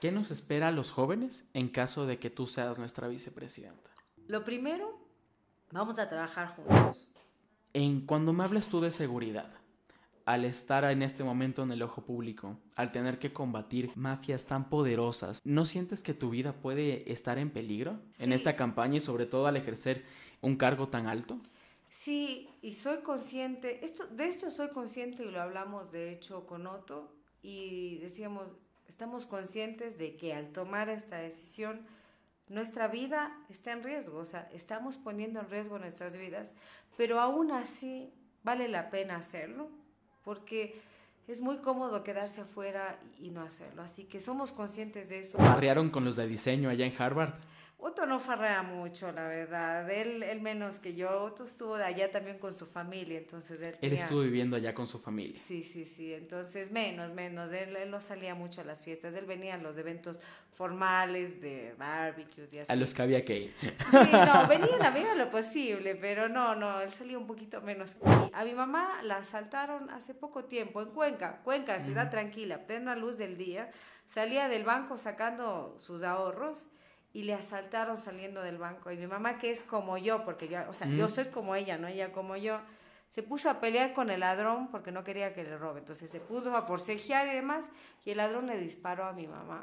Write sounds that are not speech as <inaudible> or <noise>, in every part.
¿Qué nos espera a los jóvenes en caso de que tú seas nuestra vicepresidenta? Lo primero, vamos a trabajar juntos. En cuando me hablas tú de seguridad, al estar en este momento en el ojo público, al tener que combatir mafias tan poderosas, ¿no sientes que tu vida puede estar en peligro en esta campaña y sobre todo al ejercer un cargo tan alto? Sí, y soy consciente, esto, de esto soy consciente y lo hablamos de hecho con Otto y decíamos, Estamos conscientes de que al tomar esta decisión, nuestra vida está en riesgo, o sea, estamos poniendo en riesgo nuestras vidas, pero aún así vale la pena hacerlo, porque es muy cómodo quedarse afuera y no hacerlo. Así que somos conscientes de eso. Barriaron con los de diseño allá en Harvard? Otto no farrea mucho, la verdad. Él, menos que yo. Otto estuvo allá también con su familia, entonces él... Él estuvo viviendo allá con su familia. Sí, sí, sí. Entonces, menos, menos. Él, no salía mucho a las fiestas. Él venía a los eventos formales de barbecues y así. A los que había que ir. Sí, no, venía a lo posible, pero no, no. Él salía un poquito menos. a mi mamá la asaltaron hace poco tiempo en Cuenca. Cuenca, ciudad tranquila, plena luz del día. Salía del banco sacando sus ahorros y le asaltaron saliendo del banco. Y mi mamá, que es como yo, porque yo, o sea, yo mm. soy como ella, no ella como yo, se puso a pelear con el ladrón porque no quería que le robe. Entonces se puso a forcejear y demás, y el ladrón le disparó a mi mamá.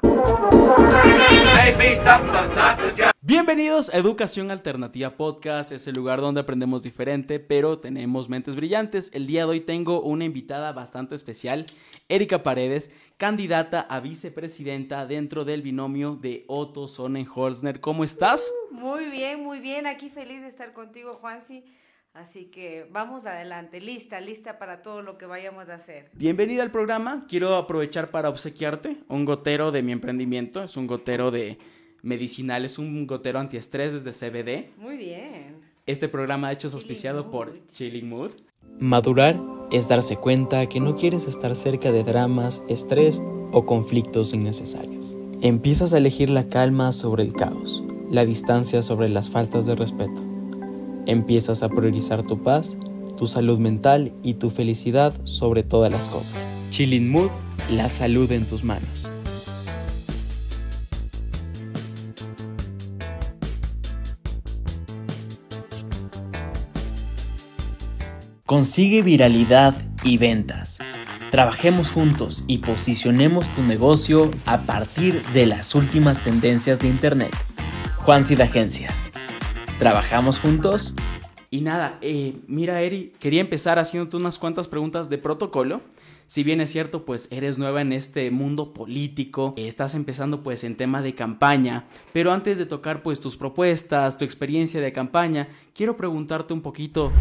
Bienvenidos a Educación Alternativa Podcast, es el lugar donde aprendemos diferente, pero tenemos mentes brillantes. El día de hoy tengo una invitada bastante especial, Erika Paredes, candidata a vicepresidenta dentro del binomio de Otto Horsner ¿Cómo estás? Muy bien, muy bien. Aquí feliz de estar contigo, Juansi. Así que vamos adelante, lista, lista para todo lo que vayamos a hacer. Bienvenida al programa, quiero aprovechar para obsequiarte un gotero de mi emprendimiento, es un gotero de medicinal, es un gotero antiestrés desde CBD. Muy bien. Este programa ha hecho es auspiciado por Chilling Mood. Madurar es darse cuenta que no quieres estar cerca de dramas, estrés o conflictos innecesarios. Empiezas a elegir la calma sobre el caos, la distancia sobre las faltas de respeto Empiezas a priorizar tu paz, tu salud mental y tu felicidad sobre todas las cosas. Chilling Mood, la salud en tus manos. Consigue viralidad y ventas. Trabajemos juntos y posicionemos tu negocio a partir de las últimas tendencias de Internet. Juan Cid Agencia trabajamos juntos. Y nada, eh, mira Eri, quería empezar haciéndote unas cuantas preguntas de protocolo. Si bien es cierto, pues eres nueva en este mundo político, estás empezando pues en tema de campaña, pero antes de tocar pues tus propuestas, tu experiencia de campaña, quiero preguntarte un poquito,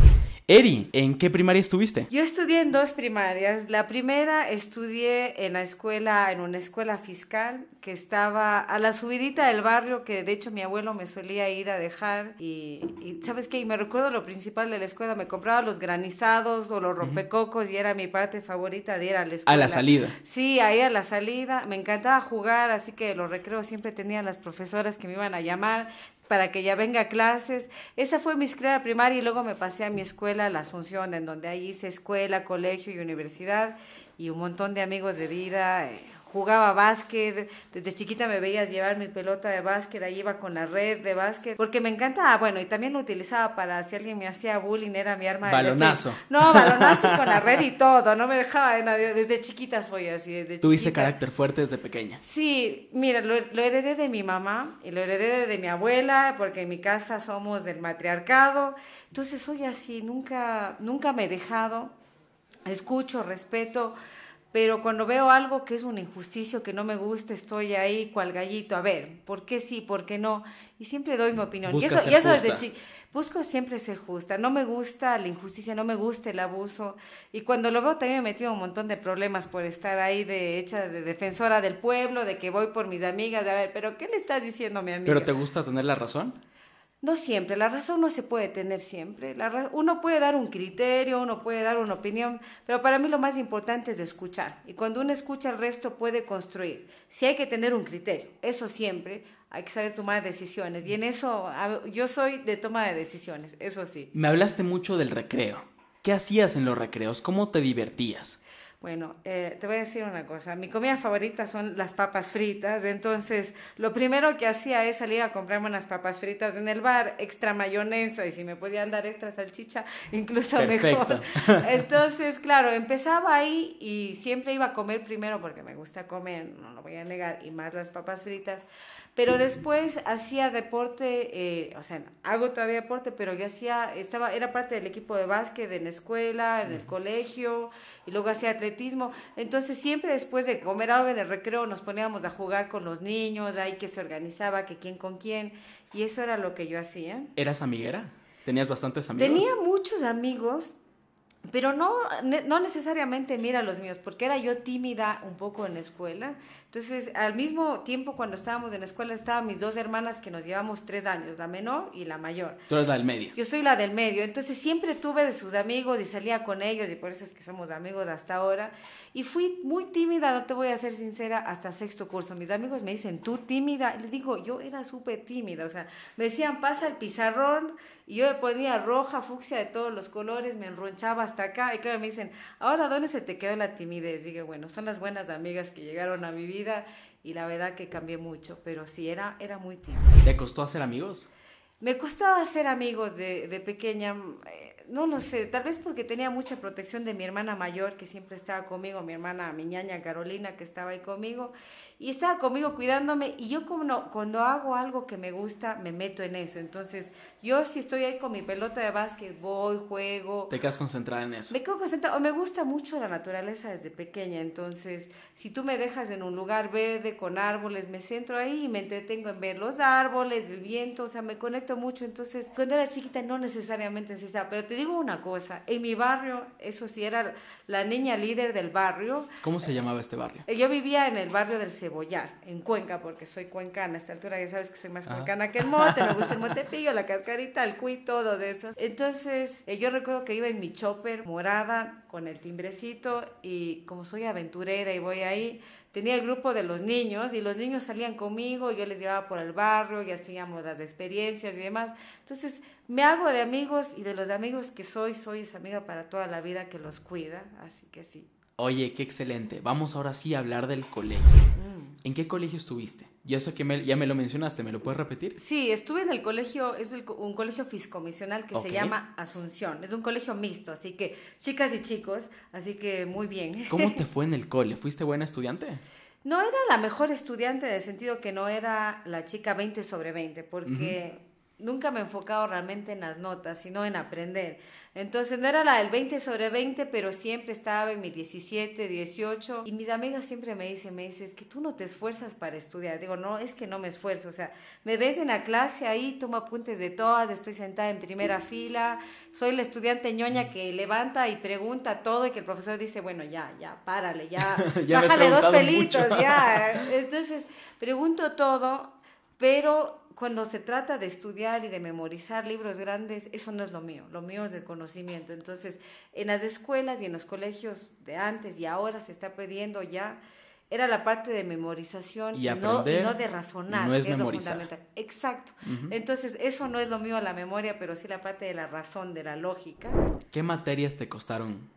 Eri, ¿en qué primaria estuviste? Yo estudié en dos primarias. La primera estudié en la escuela, en una escuela fiscal que estaba a la subidita del barrio que de hecho mi abuelo me solía ir a dejar y, ¿sabes qué? me recuerdo lo principal de la escuela, me compraba los granizados o los rompecocos y era mi parte favorita de ir a la escuela. A la salida. Sí, ahí a la salida, me encantaba jugar, así que los recreos siempre tenían las profesoras que me iban a llamar, para que ya venga clases. Esa fue mi escuela primaria y luego me pasé a mi escuela, la Asunción, en donde ahí hice escuela, colegio y universidad y un montón de amigos de vida. Eh, jugaba básquet, desde chiquita me veías llevar mi pelota de básquet, ahí iba con la red de básquet, porque me encantaba. Ah, bueno, y también lo utilizaba para si alguien me hacía bullying, era mi arma. Balonazo. no, balonazo con la red y todo, no me dejaba de nadie, desde chiquita soy así, desde Tuviste carácter fuerte desde pequeña. Sí, mira, lo, heredé de mi mamá y lo heredé de, de mi abuela, porque en mi casa somos del matriarcado, entonces soy así, nunca, nunca me he dejado, escucho, respeto pero cuando veo algo que es un injusticia, que no me gusta, estoy ahí cual gallito, a ver, ¿por qué sí, por qué no? Y siempre doy mi opinión. y eso, y eso desde chico. Busco siempre ser justa. No me gusta la injusticia, no me gusta el abuso. Y cuando lo veo también me he metido un montón de problemas por estar ahí de hecha de defensora del pueblo, de que voy por mis amigas, a ver, pero ¿qué le estás diciendo a mi amiga? ¿Pero te gusta tener la razón? no siempre, la razón no se puede tener siempre. La uno puede dar un criterio, uno puede dar una opinión, pero para mí lo más importante es escuchar. Y cuando uno escucha, el resto puede construir. si hay que tener un criterio, eso siempre. Hay que saber tomar decisiones. Y en eso yo soy de toma de decisiones, eso sí. Me hablaste mucho del recreo. ¿Qué hacías en los recreos? ¿Cómo te divertías? Bueno, eh, te voy a decir una cosa. Mi comida favorita son las papas fritas. Entonces, lo primero que hacía es salir a comprarme unas papas fritas en el bar, extra mayonesa y si me podían dar extra salchicha, incluso Perfecto. mejor. <laughs> Entonces, claro, empezaba ahí y siempre iba a comer primero porque me gusta comer, no lo voy a negar, y más las papas fritas. Pero después hacía deporte, eh, o sea, hago todavía deporte, pero yo hacía, estaba, era parte del equipo de básquet en la escuela, en el colegio, y luego hacía atletismo entonces siempre después de comer algo en el recreo nos poníamos a jugar con los niños, ahí que se organizaba, que quién con quién. Y eso era lo que yo hacía. ¿Eras amiguera? ¿Tenías bastantes amigos? Tenía muchos amigos, pero no, no necesariamente mira los míos, porque era yo tímida un poco en la escuela. Entonces, al mismo tiempo, cuando estábamos en la escuela, estaban mis dos hermanas que nos llevamos tres años, la menor y la mayor. Tú eres la del medio. Yo soy la del medio. Entonces, siempre tuve de sus amigos y salía con ellos, y por eso es que somos amigos hasta ahora. Y fui muy tímida, no te voy a ser sincera, hasta sexto curso. Mis amigos me dicen, tú tímida. Le digo, yo era súper tímida. O sea, me decían, pasa el pizarrón, y yo me ponía roja, fucsia de todos los colores, me enronchaba hasta acá. Y claro, me dicen, ahora, ¿dónde se te quedó la timidez? dije bueno, son las buenas amigas que llegaron a mi vida y la verdad que cambié mucho, pero sí, era, era muy tiempo. ¿Te costó hacer amigos? Me costaba hacer amigos de, de pequeña, no eh, no lo sé, tal vez porque tenía mucha protección de mi hermana mayor que siempre estaba conmigo, mi hermana, mi ñaña Carolina que estaba ahí conmigo y estaba conmigo cuidándome y yo como no, cuando hago algo que me gusta me meto en eso, entonces yo si estoy ahí con mi pelota de básquet, voy, juego. Te quedas concentrada en eso. Me quedo concentrada. O me gusta mucho la naturaleza desde pequeña. Entonces, si tú me dejas en un lugar verde con árboles, me centro ahí y me entretengo en ver los árboles, el viento. O sea, me conecto mucho. Entonces, cuando era chiquita no necesariamente necesitaba. Pero te digo una cosa. En mi barrio, eso sí, era la niña líder del barrio. ¿Cómo se llamaba este barrio? Eh, yo vivía en el barrio del Cebollar, en Cuenca, porque soy cuencana. A esta altura ya sabes que soy más ah. cuencana que el mote. Me gusta el motepillo, la carita al cuy, todo de eso. Entonces, eh, yo recuerdo que iba en mi chopper morada con el timbrecito y como soy aventurera y voy ahí, tenía el grupo de los niños y los niños salían conmigo, y yo les llevaba por el barrio y hacíamos las experiencias y demás. Entonces me hago de amigos y de los amigos que soy, soy esa amiga para toda la vida que los cuida, así que sí. Oye, qué excelente. Vamos ahora sí a hablar del colegio. ¿En qué colegio estuviste? Ya sé que ya me lo mencionaste, ¿me lo puedes repetir? Sí, estuve en el colegio, es un colegio fiscomisional que se llama Asunción. Es un colegio mixto, así que chicas y chicos, así que muy bien. <laughs> ¿Cómo te fue en el cole? ¿Fuiste buena estudiante? No era la mejor estudiante en el sentido que no era la chica 20 sobre 20, porque nunca me he enfocado realmente en las notas, sino en aprender. Entonces no era la del 20 sobre 20, pero siempre estaba en mi 17, 18. Y mis amigas siempre me dicen, me dicen, que tú no te esfuerzas para estudiar. Digo, no, es que no me esfuerzo. O sea, me ves en la clase ahí, tomo apuntes de todas, estoy sentada en primera fila, soy la estudiante ñoña que levanta y pregunta todo y que el profesor dice, bueno, ya, ya, párale, ya, <laughs> bájale dos pelitos, ya. Entonces, pregunto todo, pero cuando se trata de estudiar y de memorizar libros grandes, eso no es lo mío, lo mío es el conocimiento. Entonces, en las escuelas y en los colegios de antes y ahora se está pidiendo ya, era la parte de memorización y, no, de razonar, es, que fundamental. Exacto. Entonces, eso no es lo mío la memoria, pero sí la parte de la razón, de la lógica. ¿Qué materias te costaron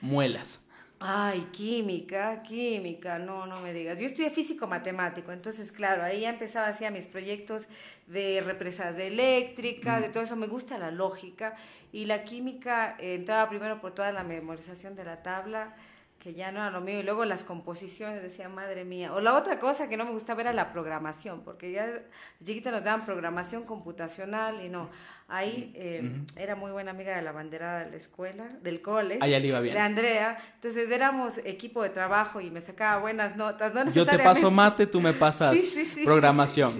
muelas? Ay, química, química, no, no me digas. Yo estudié físico matemático, entonces claro, ahí ya empezaba a mis proyectos de represas de eléctrica, de mm. todo eso. Me gusta la lógica y la química eh, entraba primero por toda la memorización de la tabla, que ya no era lo mío, y luego las composiciones, decía, madre mía. O la otra cosa que no me gustaba era la programación, porque ya chiquita nos daban programación computacional y no. Ahí em, era muy buena amiga de la bandera de la escuela, del cole. Allá ah, le iba bien. De Andrea. Entonces éramos equipo de trabajo y me sacaba buenas notas. No Yo te paso mate, tú me pasas <laughs> programación.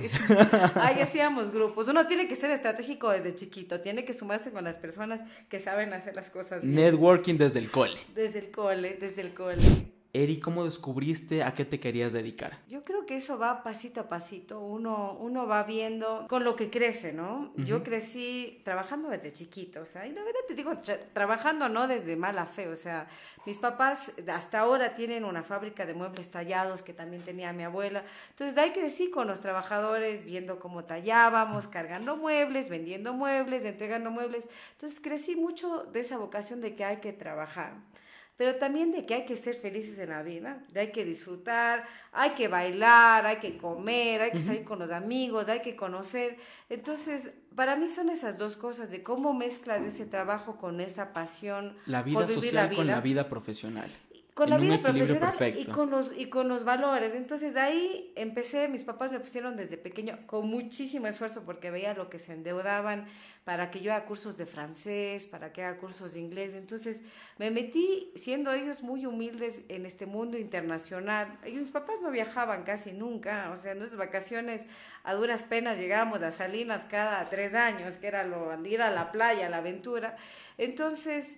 Ahí hacíamos grupos. Uno tiene que ser estratégico desde chiquito. Tiene que sumarse con las personas que saben hacer las cosas. Bien. Networking desde el cole. Desde el cole, desde el cole. Eri, ¿cómo descubriste a qué te querías dedicar? Yo creo que eso va pasito a pasito, uno, uno va viendo con lo que crece, ¿no? Yo crecí trabajando desde chiquito, o ¿eh? sea, y la verdad te digo, trabajando no desde mala fe, o sea, mis papás hasta ahora tienen una fábrica de muebles tallados que también tenía mi abuela, entonces de ahí crecí con los trabajadores, viendo cómo tallábamos, cargando muebles, vendiendo muebles, entregando muebles, entonces crecí mucho de esa vocación de que hay que trabajar pero también de que hay que ser felices en la vida, de hay que disfrutar, hay que bailar, hay que comer, hay que salir con los amigos, hay que conocer. Entonces, para mí son esas dos cosas, de cómo mezclas ese trabajo con esa pasión. La vida por vivir social la vida. con la vida profesional con la vida profesional y con, los, y con los valores. Entonces ahí empecé, mis papás me pusieron desde pequeño con muchísimo esfuerzo porque veía lo que se endeudaban para que yo haga cursos de francés, para que haga cursos de inglés. Entonces me metí siendo ellos muy humildes en este mundo internacional. Y mis papás no viajaban casi nunca, o sea, en nuestras vacaciones a duras penas llegábamos a Salinas cada tres años, que era lo, ir a la playa, a la aventura. Entonces...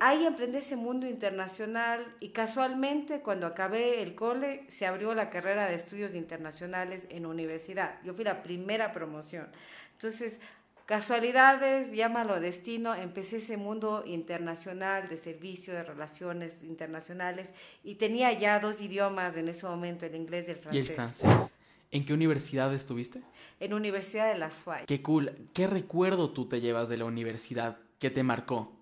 Ahí emprendí ese mundo internacional y casualmente cuando acabé el cole se abrió la carrera de estudios internacionales en universidad. Yo fui la primera promoción. Entonces, casualidades, llámalo destino, empecé ese mundo internacional de servicio, de relaciones internacionales y tenía ya dos idiomas en ese momento, el inglés y el francés. ¿Y el francés? ¿En qué universidad estuviste? En Universidad de la SUAY. Qué cool. ¿Qué recuerdo tú te llevas de la universidad? ¿Qué te marcó?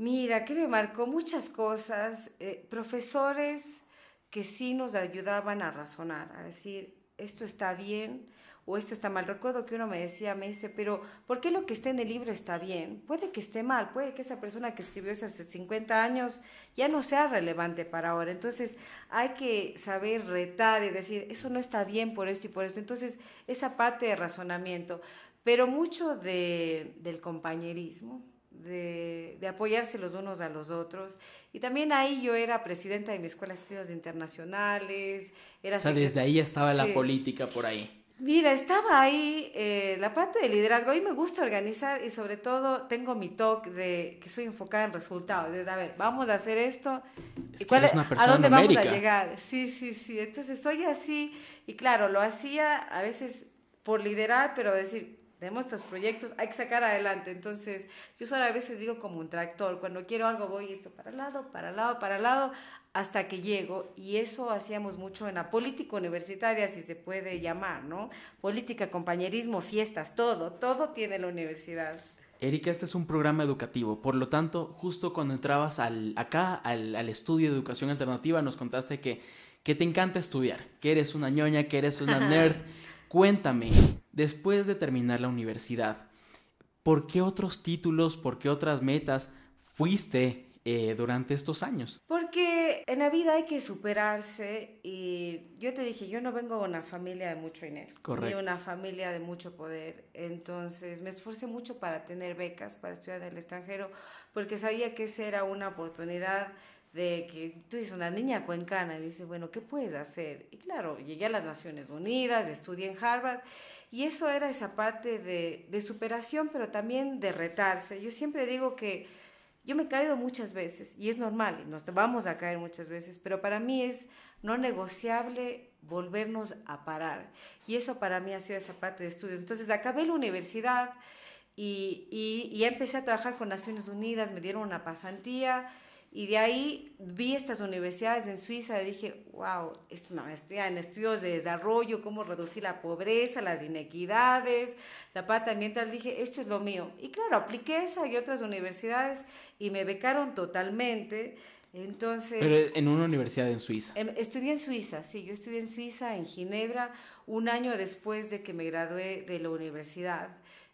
Mira, que me marcó muchas cosas, eh, profesores que sí nos ayudaban a razonar, a decir, esto está bien o esto está mal. Recuerdo que uno me decía, me dice, pero ¿por qué lo que está en el libro está bien? Puede que esté mal, puede que esa persona que escribió eso hace 50 años ya no sea relevante para ahora. Entonces hay que saber retar y decir, eso no está bien por esto y por esto. Entonces esa parte de razonamiento, pero mucho de, del compañerismo, de, apoyarse los unos a los otros. Y también ahí yo era presidenta de mi escuela de estudios internacionales. Era o sea, desde ahí estaba la política por ahí. Mira, estaba ahí eh, la parte de liderazgo. y me gusta organizar y sobre todo tengo mi talk de que soy enfocada en resultados. Es, a ver, vamos a hacer esto. ¿A dónde vamos a llegar? Sí, sí, sí. Entonces soy así y claro, lo hacía a veces por liderar, pero decir, tenemos estos proyectos, hay que sacar adelante. Entonces, yo solo a veces digo como un tractor, cuando quiero algo voy esto para el lado, para el lado, para el lado, hasta que llego. Y eso hacíamos mucho en la política universitaria, si se puede llamar, ¿no? Política, compañerismo, fiestas, todo, todo tiene la universidad. Erika, este es un programa educativo, por lo tanto, justo cuando entrabas al, acá al, estudio de educación alternativa, nos contaste que, que te encanta estudiar, que eres una ñoña, que eres una nerd. Cuéntame, después de terminar la universidad? ¿Por qué otros títulos, por qué otras metas fuiste eh, durante estos años? Porque en la vida hay que superarse y yo te dije, yo no vengo de una familia de mucho dinero, Correcto. ni una familia de mucho poder, entonces me esforcé mucho para tener becas, para estudiar en el extranjero, porque sabía que esa era una oportunidad de que tú dices una niña cuencana y dices, bueno, ¿qué puedes hacer? Y claro, llegué a las Naciones Unidas, estudié en Harvard y eso era esa parte de, superación, pero también de retarse. Yo siempre digo que yo me he caído muchas veces y es normal, nos vamos a caer muchas veces, pero para mí es no negociable volvernos a parar. Y eso para mí ha sido esa parte de estudios. Entonces acabé la universidad y, y, y empecé a trabajar con Naciones Unidas, me dieron una pasantía y de ahí vi estas universidades en Suiza y dije, wow, es una maestría en estudios de desarrollo, cómo reducir la pobreza, las inequidades, la pata ambiental. Dije, esto es lo mío. Y claro, apliqué esa y otras universidades y me becaron totalmente. Entonces... Pero en una universidad en Suiza. Em, estudié en Suiza, sí, yo estudié en Suiza, en Ginebra, un año después de que me gradué de la universidad.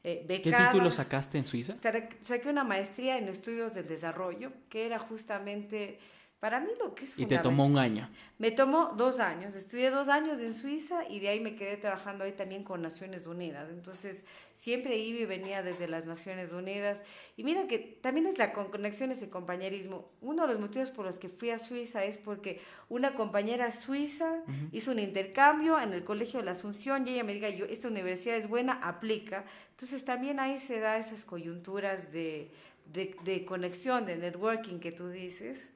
Eh, ¿Qué título sacaste en Suiza? Saqué una maestría en estudios del desarrollo, que era justamente para mí lo que es... Y te tomó un año. Me tomó dos años. Estudié dos años en Suiza y de ahí me quedé trabajando ahí también con Naciones Unidas. Entonces siempre iba y venía desde las Naciones Unidas. Y mira que también es la conexión, ese compañerismo. Uno de los motivos por los que fui a Suiza es porque una compañera suiza hizo un intercambio en el Colegio de la Asunción y ella me diga, yo, esta universidad es buena, aplica. Entonces también ahí se da esas coyunturas de, de, de conexión, de networking que tú dices.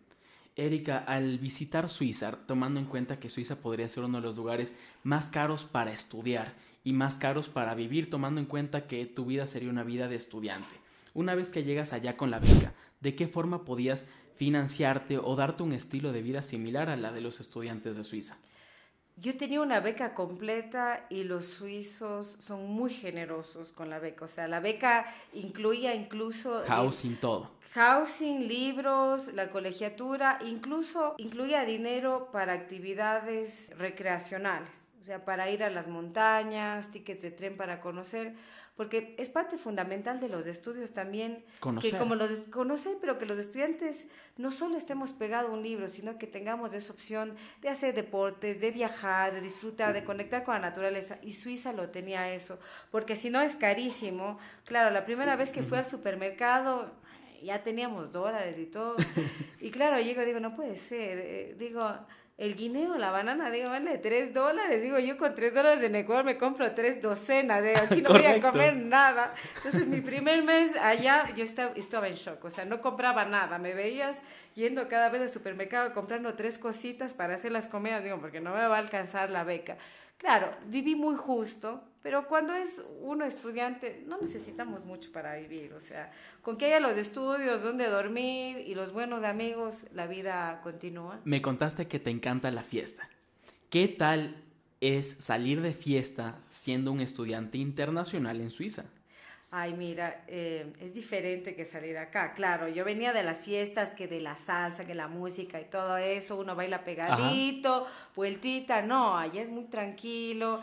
Erika, al visitar Suiza, tomando en cuenta que Suiza podría ser uno de los lugares más caros para estudiar y más caros para vivir, tomando en cuenta que tu vida sería una vida de estudiante. Una vez que llegas allá con la beca, ¿de qué forma podías financiarte o darte un estilo de vida similar a la de los estudiantes de Suiza? Yo tenía una beca completa y los suizos son muy generosos con la beca. O sea, la beca incluía incluso... Housing, todo. Housing, libros, la colegiatura, incluso incluía dinero para actividades recreacionales. O sea, para ir a las montañas, tickets de tren para conocer porque es parte fundamental de los estudios también, conocer. que como los conocer, pero que los estudiantes no solo estemos pegados a un libro, sino que tengamos esa opción de hacer deportes, de viajar, de disfrutar, de conectar con la naturaleza, y Suiza lo tenía eso, porque si no es carísimo, claro, la primera vez que fui al supermercado, ya teníamos dólares y todo. <laughs> Y claro, llego, digo, no puede ser. Eh, digo, el guineo, la banana, digo, vale tres dólares. Digo, yo con tres dólares en Ecuador me compro tres docenas, de aquí no voy a <laughs> comer nada. Entonces, mi primer mes allá, yo estaba, estaba en shock, o sea, no compraba nada. Me veías yendo cada vez al supermercado comprando tres cositas para hacer las comidas, digo, porque no me va a alcanzar la beca. Claro, viví muy justo, pero cuando es uno estudiante no necesitamos mucho para vivir, o sea, con que haya los estudios, donde dormir y los buenos amigos, la vida continúa. Me contaste que te encanta la fiesta. ¿Qué tal es salir de fiesta siendo un estudiante internacional en Suiza? ay, mira, eh, es diferente que salir acá. Claro, yo venía de las fiestas, que de la salsa, que la música y todo eso, uno baila pegadito, vueltita, no, allá es muy tranquilo,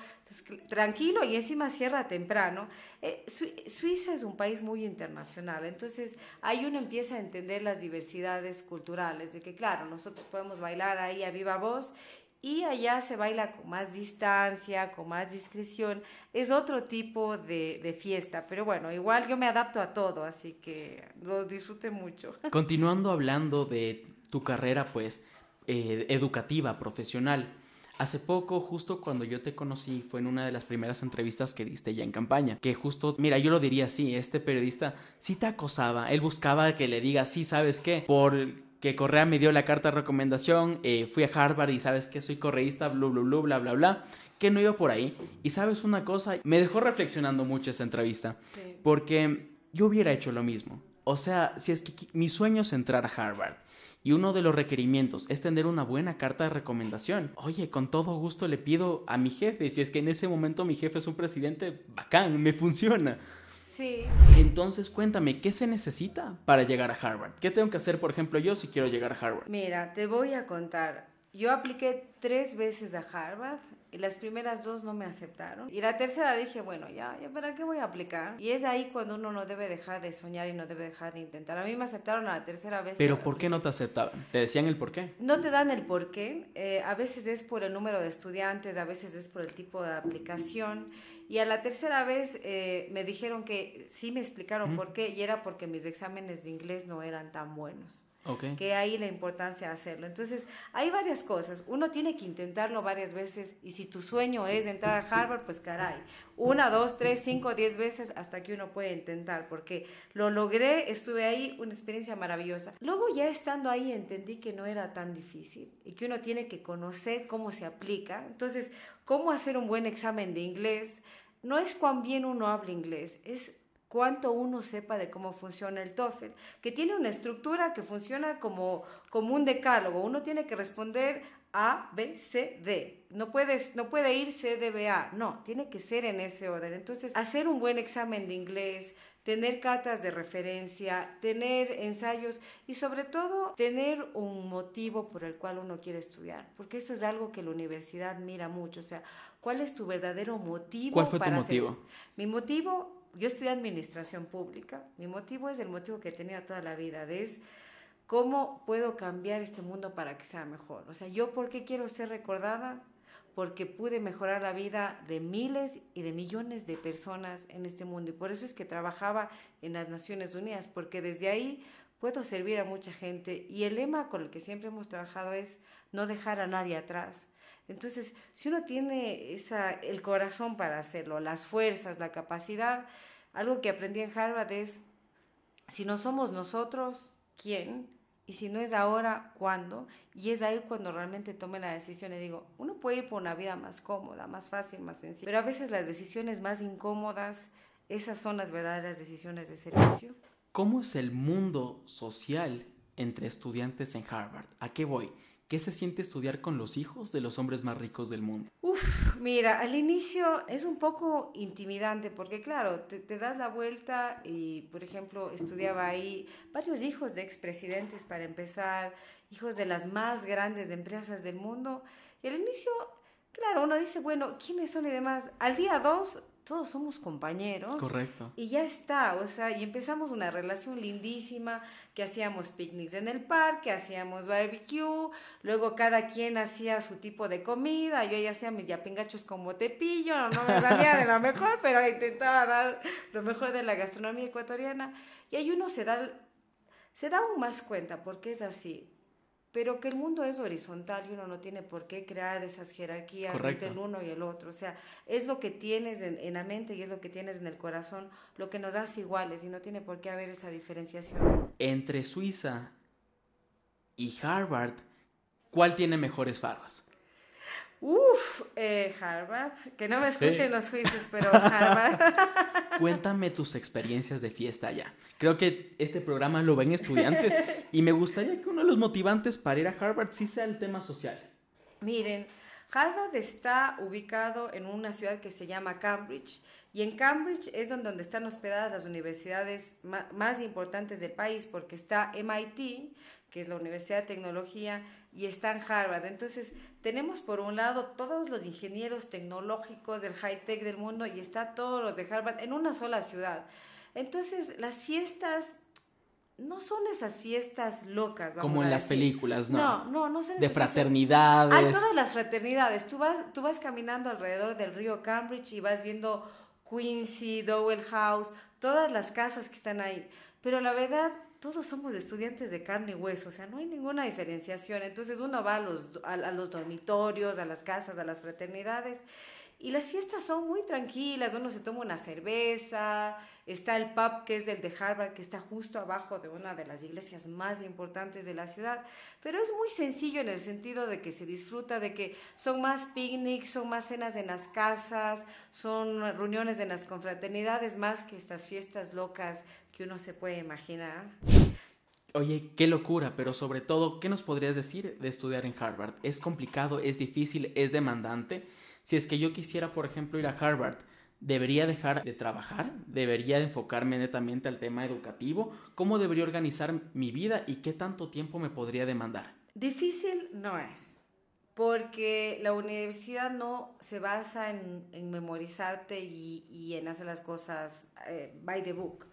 tranquilo y encima cierra temprano. Eh, Suiza es un país muy internacional, entonces ahí uno empieza a entender las diversidades culturales, de que claro, nosotros podemos bailar ahí a viva voz y allá se baila con más distancia, con más discreción. Es otro tipo de, fiesta, pero bueno, igual yo me adapto a todo, así que lo disfrute mucho. <laughs> Continuando hablando de tu carrera, pues, eh, educativa, profesional. Hace poco, justo cuando yo te conocí, fue en una de las primeras entrevistas que diste ya en campaña, que justo, mira, yo lo diría así, este periodista sí te acosaba, él buscaba que le diga, sí, ¿sabes qué? Por que Correa me dio la carta de recomendación, eh, fui a Harvard y sabes que soy correísta, bla, bla, bla, bla, bla, que no iba por ahí. Y sabes una cosa, me dejó reflexionando mucho esa entrevista, porque yo hubiera hecho lo mismo. O sea, si es que mi sueño es entrar a Harvard y uno de los requerimientos es tener una buena carta de recomendación. Oye, con todo gusto le pido a mi jefe, si es que en ese momento mi jefe es un presidente, bacán, me funciona. Sí. Entonces cuéntame, ¿qué se necesita para llegar a Harvard? ¿Qué tengo que hacer, por ejemplo, yo si quiero llegar a Harvard? Mira, te voy a contar. Yo apliqué tres veces a Harvard y las primeras dos no me aceptaron. Y la tercera dije, bueno, ya, ya, ¿para qué voy a aplicar? Y es ahí cuando uno no debe dejar de soñar y no debe dejar de intentar. A mí me aceptaron a la tercera vez. ¿Pero por qué no te aceptaban? ¿Te decían el por qué? No te dan el por qué. Eh, a veces es por el número de estudiantes, a veces es por el tipo de aplicación. Y a la tercera vez eh, me dijeron que sí me explicaron por qué y era porque mis exámenes de inglés no eran tan buenos. Que ahí la importancia de hacerlo. Entonces, hay varias cosas. Uno tiene que intentarlo varias veces y si tu sueño es entrar a Harvard, pues caray, una, dos, tres, cinco, diez veces hasta que uno puede intentar, porque lo logré, estuve ahí, una experiencia maravillosa. Luego ya estando ahí entendí que no era tan difícil y que uno tiene que conocer cómo se aplica. Entonces, cómo hacer un buen examen de inglés no es cuán bien uno habla inglés, es cuánto uno sepa de cómo funciona el TOEFL, que tiene una estructura que funciona como, como un decálogo. Uno tiene que responder A, B, C, D. No, puedes, no puede ir C, D, B, A. No, tiene que ser en ese orden. Entonces, hacer un buen examen de inglés, tener cartas de referencia, tener ensayos y sobre todo tener un motivo por el cual uno quiere estudiar, porque eso es algo que la universidad mira mucho, o sea, ¿cuál es tu verdadero motivo? ¿Cuál fue para tu motivo? Mi motivo yo estudié administración pública, mi motivo es el motivo que he tenido toda la vida, de es cómo puedo cambiar este mundo para que sea mejor. O sea, yo por qué quiero ser recordada, porque pude mejorar la vida de miles y de millones de personas en este mundo. Y por eso es que trabajaba en las Naciones Unidas, porque desde ahí puedo servir a mucha gente. Y el lema con el que siempre hemos trabajado es no dejar a nadie atrás. Entonces, si uno tiene esa, el corazón para hacerlo, las fuerzas, la capacidad, algo que aprendí en Harvard es, si no somos nosotros, ¿quién? Y si no es ahora, ¿cuándo? Y es ahí cuando realmente tome la decisión. Y digo, uno puede ir por una vida más cómoda, más fácil, más sencilla. Pero a veces las decisiones más incómodas, esas son las verdaderas decisiones de servicio. ¿Cómo es el mundo social entre estudiantes en Harvard? ¿A qué voy? ¿Qué se siente estudiar con los hijos de los hombres más ricos del mundo? Uf, mira, al inicio es un poco intimidante porque claro, te, das la vuelta y, por ejemplo, estudiaba ahí varios hijos de expresidentes para empezar, hijos de las más grandes empresas del mundo. Y al inicio, claro, uno dice, bueno, ¿quiénes son y demás? Al día dos todos somos compañeros. Correcto. Y ya está, o sea, y empezamos una relación lindísima, que hacíamos picnics en el parque, hacíamos barbecue, luego cada quien hacía su tipo de comida, yo ya hacía mis yapingachos con botepillo, no me salía de lo mejor, <laughs> pero intentaba dar lo mejor de la gastronomía ecuatoriana. Y ahí uno se da, se da aún más cuenta, porque es así, pero que el mundo es horizontal y uno no tiene por qué crear esas jerarquías entre el uno y el otro. O sea, es lo que tienes en, la mente y es lo que tienes en el corazón, lo que nos hace iguales y no tiene por qué haber esa diferenciación. Entre Suiza y Harvard, ¿cuál tiene mejores farras? Uf, eh, Harvard. Que no me escuchen los suizos, pero <laughs> Harvard. Cuéntame tus experiencias de fiesta allá. Creo que este programa lo ven estudiantes <laughs> y me gustaría que uno de los motivantes para ir a Harvard sí sea el tema social. Miren, Harvard está ubicado en una ciudad que se llama Cambridge y en Cambridge es donde están hospedadas las universidades más importantes del país porque está MIT, es la Universidad de Tecnología, y está en Harvard. Entonces, tenemos por un lado todos los ingenieros tecnológicos del high-tech del mundo y está todos los de Harvard en una sola ciudad. Entonces, las fiestas no son esas fiestas locas. Vamos Como en las películas, ¿no? No, no, no son De fraternidades. Hay todas las fraternidades. Tú vas, tú vas caminando alrededor del río Cambridge y vas viendo Quincy, Dowell House, todas las casas que están ahí. Pero la verdad, todos somos estudiantes de carne y hueso, o sea, no hay ninguna diferenciación. Entonces uno va a los, a, los dormitorios, a las casas, a las fraternidades y las fiestas son muy tranquilas, uno se toma una cerveza, está el pub que es el de Harvard, que está justo abajo de una de las iglesias más importantes de la ciudad, pero es muy sencillo en el sentido de que se disfruta, de que son más picnics, son más cenas en las casas, son reuniones en las confraternidades, más que estas fiestas locas que uno se puede imaginar. Oye, qué locura, pero sobre todo, ¿qué nos podrías decir de estudiar en Harvard? ¿Es complicado, es difícil, es demandante? Si es que yo quisiera, por ejemplo, ir a Harvard, ¿debería dejar de trabajar? ¿Debería enfocarme netamente al tema educativo? ¿Cómo debería organizar mi vida y qué tanto tiempo me podría demandar? Difícil no es, porque la universidad no se basa en, memorizarte y, en hacer las cosas eh, by the book.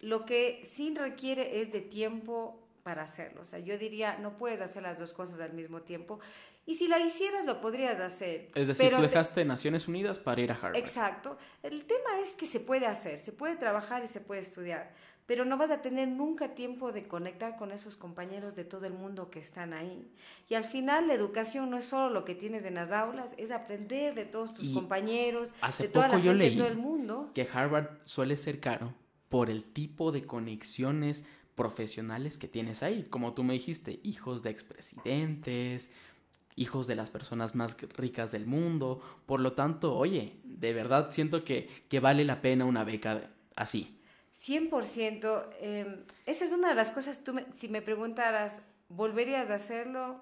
Lo que sí requiere es de tiempo para hacerlo. O sea, yo diría, no puedes hacer las dos cosas al mismo tiempo. Y si la hicieras, lo podrías hacer. Es decir, tú dejaste Naciones Unidas para ir a Harvard. Exacto. El tema es que se puede hacer, se puede trabajar y se puede estudiar. Pero no vas a tener nunca tiempo de conectar con esos compañeros de todo el mundo que están ahí. Y al final, la educación no es solo lo que tienes en las aulas, es aprender de todos tus compañeros, de toda la gente de todo el mundo. Que Harvard suele ser caro por el tipo de conexiones profesionales que tienes ahí. Como tú me dijiste, hijos de expresidentes, hijos de las personas más ricas del mundo. Por lo tanto, oye, de verdad siento que, vale la pena una beca así. 100%. Eh, em, esa es una de las cosas, tú si me preguntaras, ¿volverías a hacerlo?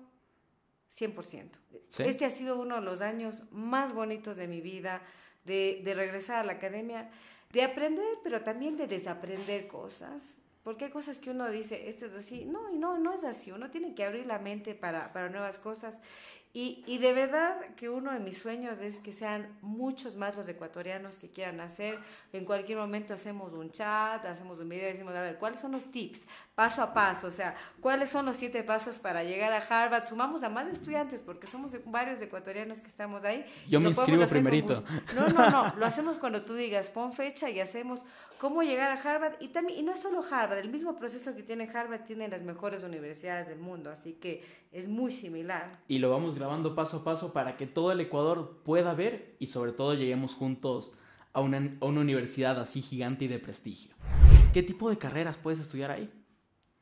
100%. Este ha sido uno de los años más bonitos de mi vida, de regresar a la academia de aprender, pero también de desaprender cosas. Porque hay cosas que uno dice, esto es así. No, y no, no es así. Uno tiene que abrir la mente para, para nuevas cosas. Y, y, de verdad que uno de mis sueños es que sean muchos más los ecuatorianos que quieran hacer. En cualquier momento hacemos un chat, hacemos un video y decimos, a ver, ¿cuáles son los tips? Paso a paso, o sea, ¿cuáles son los siete pasos para llegar a Harvard? Sumamos a más estudiantes porque somos varios ecuatorianos que estamos ahí. Yo me inscribo primerito. No, no, no, lo hacemos cuando tú digas, pon fecha y hacemos cómo llegar a Harvard. Y, también, y no es solo Harvard, el mismo proceso que tiene Harvard tiene las mejores universidades del mundo, así que es muy similar. Y lo vamos grabando paso a paso para que todo el Ecuador pueda ver y sobre todo lleguemos juntos a una, universidad así gigante y de prestigio. ¿Qué tipo de carreras puedes estudiar ahí?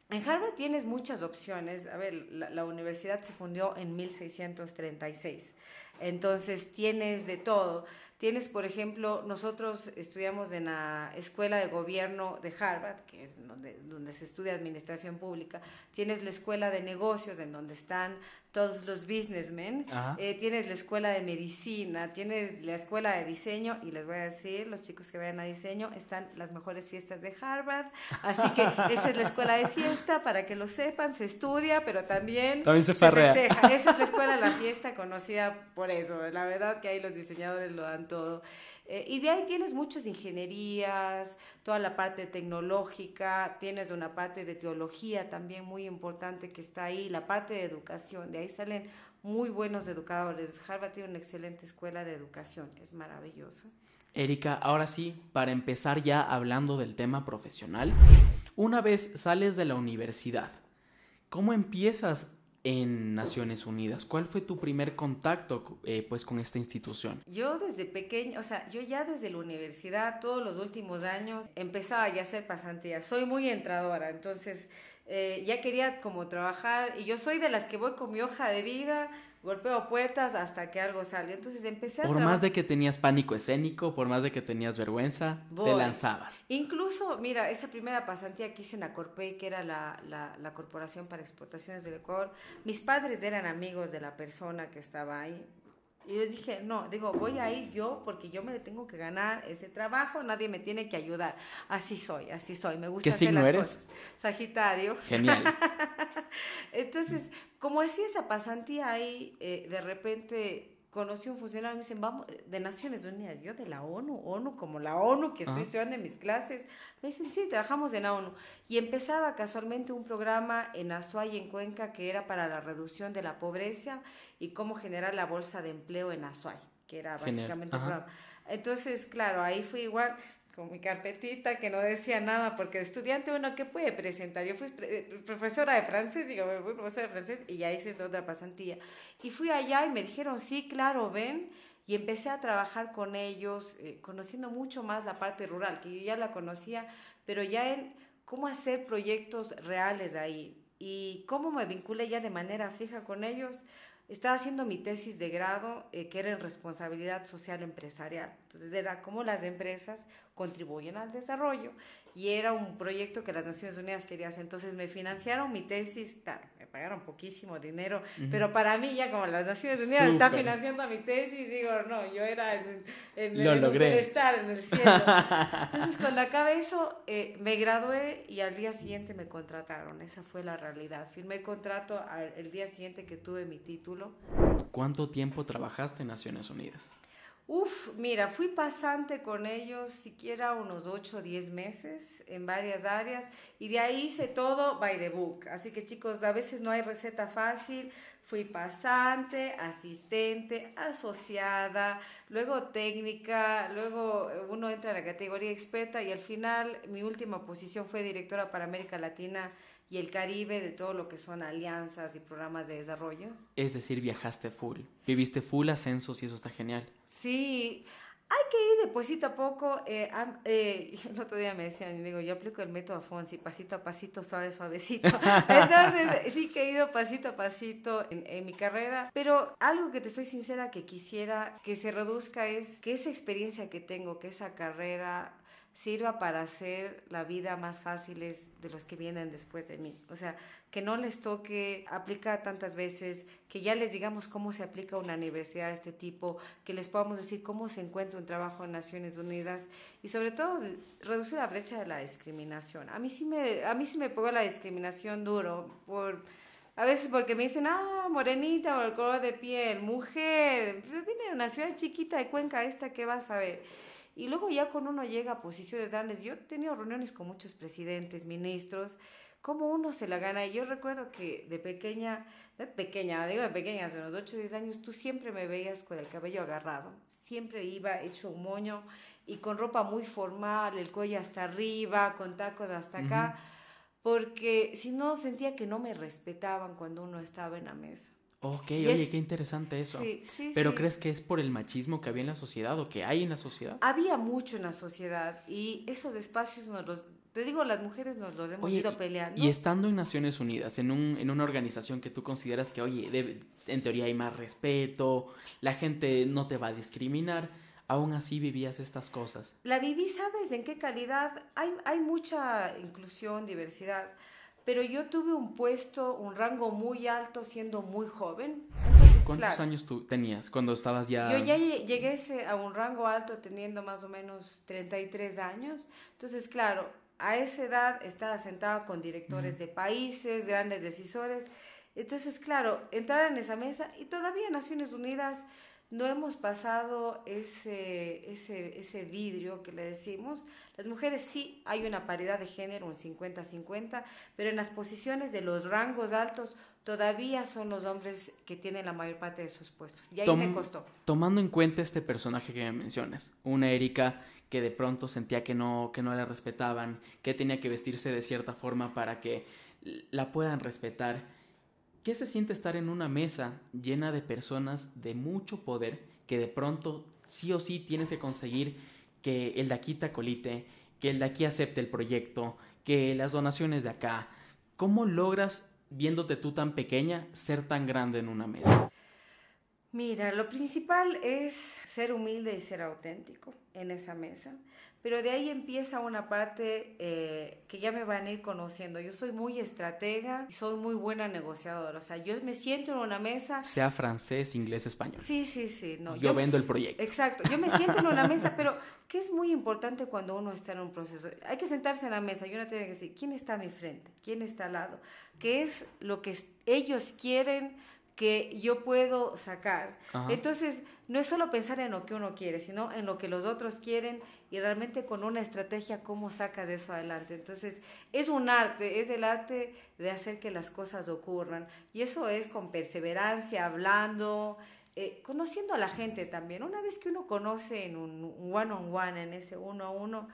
En Harvard tienes muchas opciones. A ver, la, la, universidad se fundió en 1636. Entonces tienes de todo. Tienes, por ejemplo, nosotros estudiamos en la Escuela de Gobierno de Harvard, que es donde, se estudia Administración Pública. Tienes la Escuela de Negocios, en donde están todos los businessmen. Eh, tienes la Escuela de Medicina, tienes la Escuela de Diseño. Y les voy a decir, los chicos que vayan a diseño, están las mejores fiestas de Harvard. Así que esa es la escuela de fiesta, para que lo sepan. Se estudia, pero también, se, se festeja. Esa es la escuela de la fiesta, conocida por eso. La verdad que ahí los diseñadores lo dan todo. Eh, y de ahí tienes muchas ingenierías, toda la parte tecnológica, tienes una parte de teología también muy importante que está ahí, la parte de educación. De ahí salen muy buenos educadores. Harvard tiene una excelente escuela de educación, es maravillosa. Erika, ahora sí, para empezar ya hablando del tema profesional, una vez sales de la universidad, ¿cómo empiezas en Naciones Unidas. ¿Cuál fue tu primer contacto eh, pues con esta institución? Yo desde pequeño, o sea, yo ya desde la universidad, todos los últimos años, empezaba ya a ser pasantía. Soy muy entradora, entonces eh, ya quería como trabajar y yo soy de las que voy con mi hoja de vida golpeo puertas hasta que algo salga. Entonces empecé Por más de que tenías pánico escénico, por más de que tenías vergüenza, te lanzabas. Incluso, mira, esa primera pasantía que hice en la que era la, Corporación para Exportaciones del Ecuador, mis padres eran amigos de la persona que estaba ahí. Y yo dije, no, digo, voy a ir yo porque yo me tengo que ganar ese trabajo, nadie me tiene que ayudar. Así soy, así soy, me gusta hacer las cosas. Sagitario. Genial. <laughs> Entonces, como hacía esa pasantía ahí, eh, de repente conocí un funcionario, me dicen, vamos, de Naciones Unidas, yo de la ONU, ONU, como la ONU que estoy estudiando en mis clases. Me dicen, sí, trabajamos en la ONU. Y empezaba casualmente un programa en Azuay en Cuenca que era para la reducción de la pobreza y cómo generar la bolsa de empleo en Azuay, que era básicamente el programa. Entonces, claro, ahí fui igual, con mi carpetita que no decía nada, porque estudiante uno que puede presentar. Yo fui eh, profesora de francés, digo, profesora de francés y ya hice otra pasantía. Y fui allá y me dijeron, sí, claro, ven. Y empecé a trabajar con ellos, eh, conociendo mucho más la parte rural, que yo ya la conocía, pero ya en cómo hacer proyectos reales ahí y cómo me vinculé ya de manera fija con ellos estaba haciendo mi tesis de grado eh, que era en responsabilidad social empresarial. Entonces era cómo las empresas contribuyen al desarrollo y era un proyecto que las Naciones Unidas quería hacer. Entonces me financiaron mi tesis, pagaron poquísimo dinero, pero para mí ya como las Naciones Unidas está financiando mi tesis, digo, no, yo era en, en, en estar en el cielo. <laughs> Entonces cuando acaba eso, eh, me gradué y al día siguiente me contrataron, esa fue la realidad. Firmé contrato al, el día siguiente que tuve mi título. ¿Cuánto tiempo trabajaste en Naciones Unidas? Uf, mira, fui pasante con ellos siquiera unos 8 o 10 meses en varias áreas y de ahí hice todo by the book. Así que chicos, a veces no hay receta fácil. Fui pasante, asistente, asociada, luego técnica, luego uno entra en la categoría experta y al final mi última posición fue directora para América Latina y el Caribe de todo lo que son alianzas y programas de desarrollo. Es decir, viajaste full, viviste full ascensos y eso está genial. Sí, hay que ir de poquito a poco. Eh, eh <laughs> el otro día me decían, digo, yo aplico el método y pasito a pasito, suave, suavecito. <laughs> Entonces, sí que he ido pasito a pasito en, en, mi carrera, pero algo que te soy sincera que quisiera que se reduzca es que esa experiencia que tengo, que esa carrera sirva para hacer la vida más fácil de los que vienen después de mí. O sea, que no les toque aplicar tantas veces, que ya les digamos cómo se aplica una universidad de este tipo, que les podamos decir cómo se encuentra un trabajo en Naciones Unidas y sobre todo reducir la brecha de la discriminación. A mí sí me, a mí sí me la discriminación duro por... A veces porque me dicen, ah, morenita o el color de piel, mujer, viene de una ciudad chiquita de Cuenca esta, ¿qué vas a ver? Y luego ya cuando uno llega a posiciones grandes, yo he tenido reuniones con muchos presidentes, ministros, cómo uno se la gana. Y yo recuerdo que de pequeña, de pequeña, digo de pequeña, hace unos 8 o 10 años, tú siempre me veías con el cabello agarrado. Siempre iba hecho un moño y con ropa muy formal, el cuello hasta arriba, con tacos hasta acá. Porque si no, sentía que no me respetaban cuando uno estaba en la mesa. Ok, oye, qué interesante eso. Pero ¿crees que es por el machismo que había en la sociedad o que hay en la sociedad? Había mucho en la sociedad y esos espacios nos los... Te digo, las mujeres nos los hemos ido peleando. Y estando en Naciones Unidas, en, un, una organización que tú consideras que, oye, en teoría hay más respeto, la gente no te va a discriminar, aún así vivías estas cosas. La viví, ¿sabes en qué calidad? Hay, hay mucha inclusión, diversidad pero yo tuve un puesto, un rango muy alto siendo muy joven. Entonces, ¿Cuántos años tú tenías cuando estabas ya...? Yo ya llegué a un rango alto teniendo más o menos 33 años. Entonces, claro, a esa edad estaba sentada con directores de países, grandes decisores. Entonces, claro, entrar en esa mesa y todavía Naciones Unidas no hemos pasado ese, ese, vidrio que le decimos. Las mujeres sí hay una paridad de género, un 50-50, pero en las posiciones de los rangos altos todavía son los hombres que tienen la mayor parte de sus puestos. Y ahí me costó. Tomando en cuenta este personaje que mencionas, una Erika que de pronto sentía que no, que no la respetaban, que tenía que vestirse de cierta forma para que la puedan respetar ¿Qué se siente estar en una mesa llena de personas de mucho poder que de pronto sí o sí tienes que conseguir que el de aquí te acolite, que el de aquí acepte el proyecto, que las donaciones de acá? ¿Cómo logras, viéndote tú tan pequeña, ser tan grande en una mesa? Mira, lo principal es ser humilde y ser auténtico en esa mesa. Pero de ahí empieza una parte eh, que ya me van a ir conociendo. Yo soy muy estratega soy muy buena negociadora. O sea, yo me siento en una mesa. Sea francés, inglés, español. Sí, sí, sí. No, yo, yo vendo el proyecto. Exacto. Yo me siento en una mesa, <laughs> pero ¿qué es muy importante cuando uno está en un proceso? Hay que sentarse en la mesa y uno tiene que decir, ¿quién está a mi frente? ¿Quién está al lado? ¿Qué es lo que ellos quieren? que yo puedo sacar. Entonces, no es solo pensar en lo que uno quiere, sino en lo que los otros quieren y realmente con una estrategia cómo sacas eso adelante. Entonces, es un arte, es el arte de hacer que las cosas ocurran. Y eso es con perseverancia, hablando, eh, conociendo a la gente también. Una vez que uno conoce en un one on one, en ese uno a uno,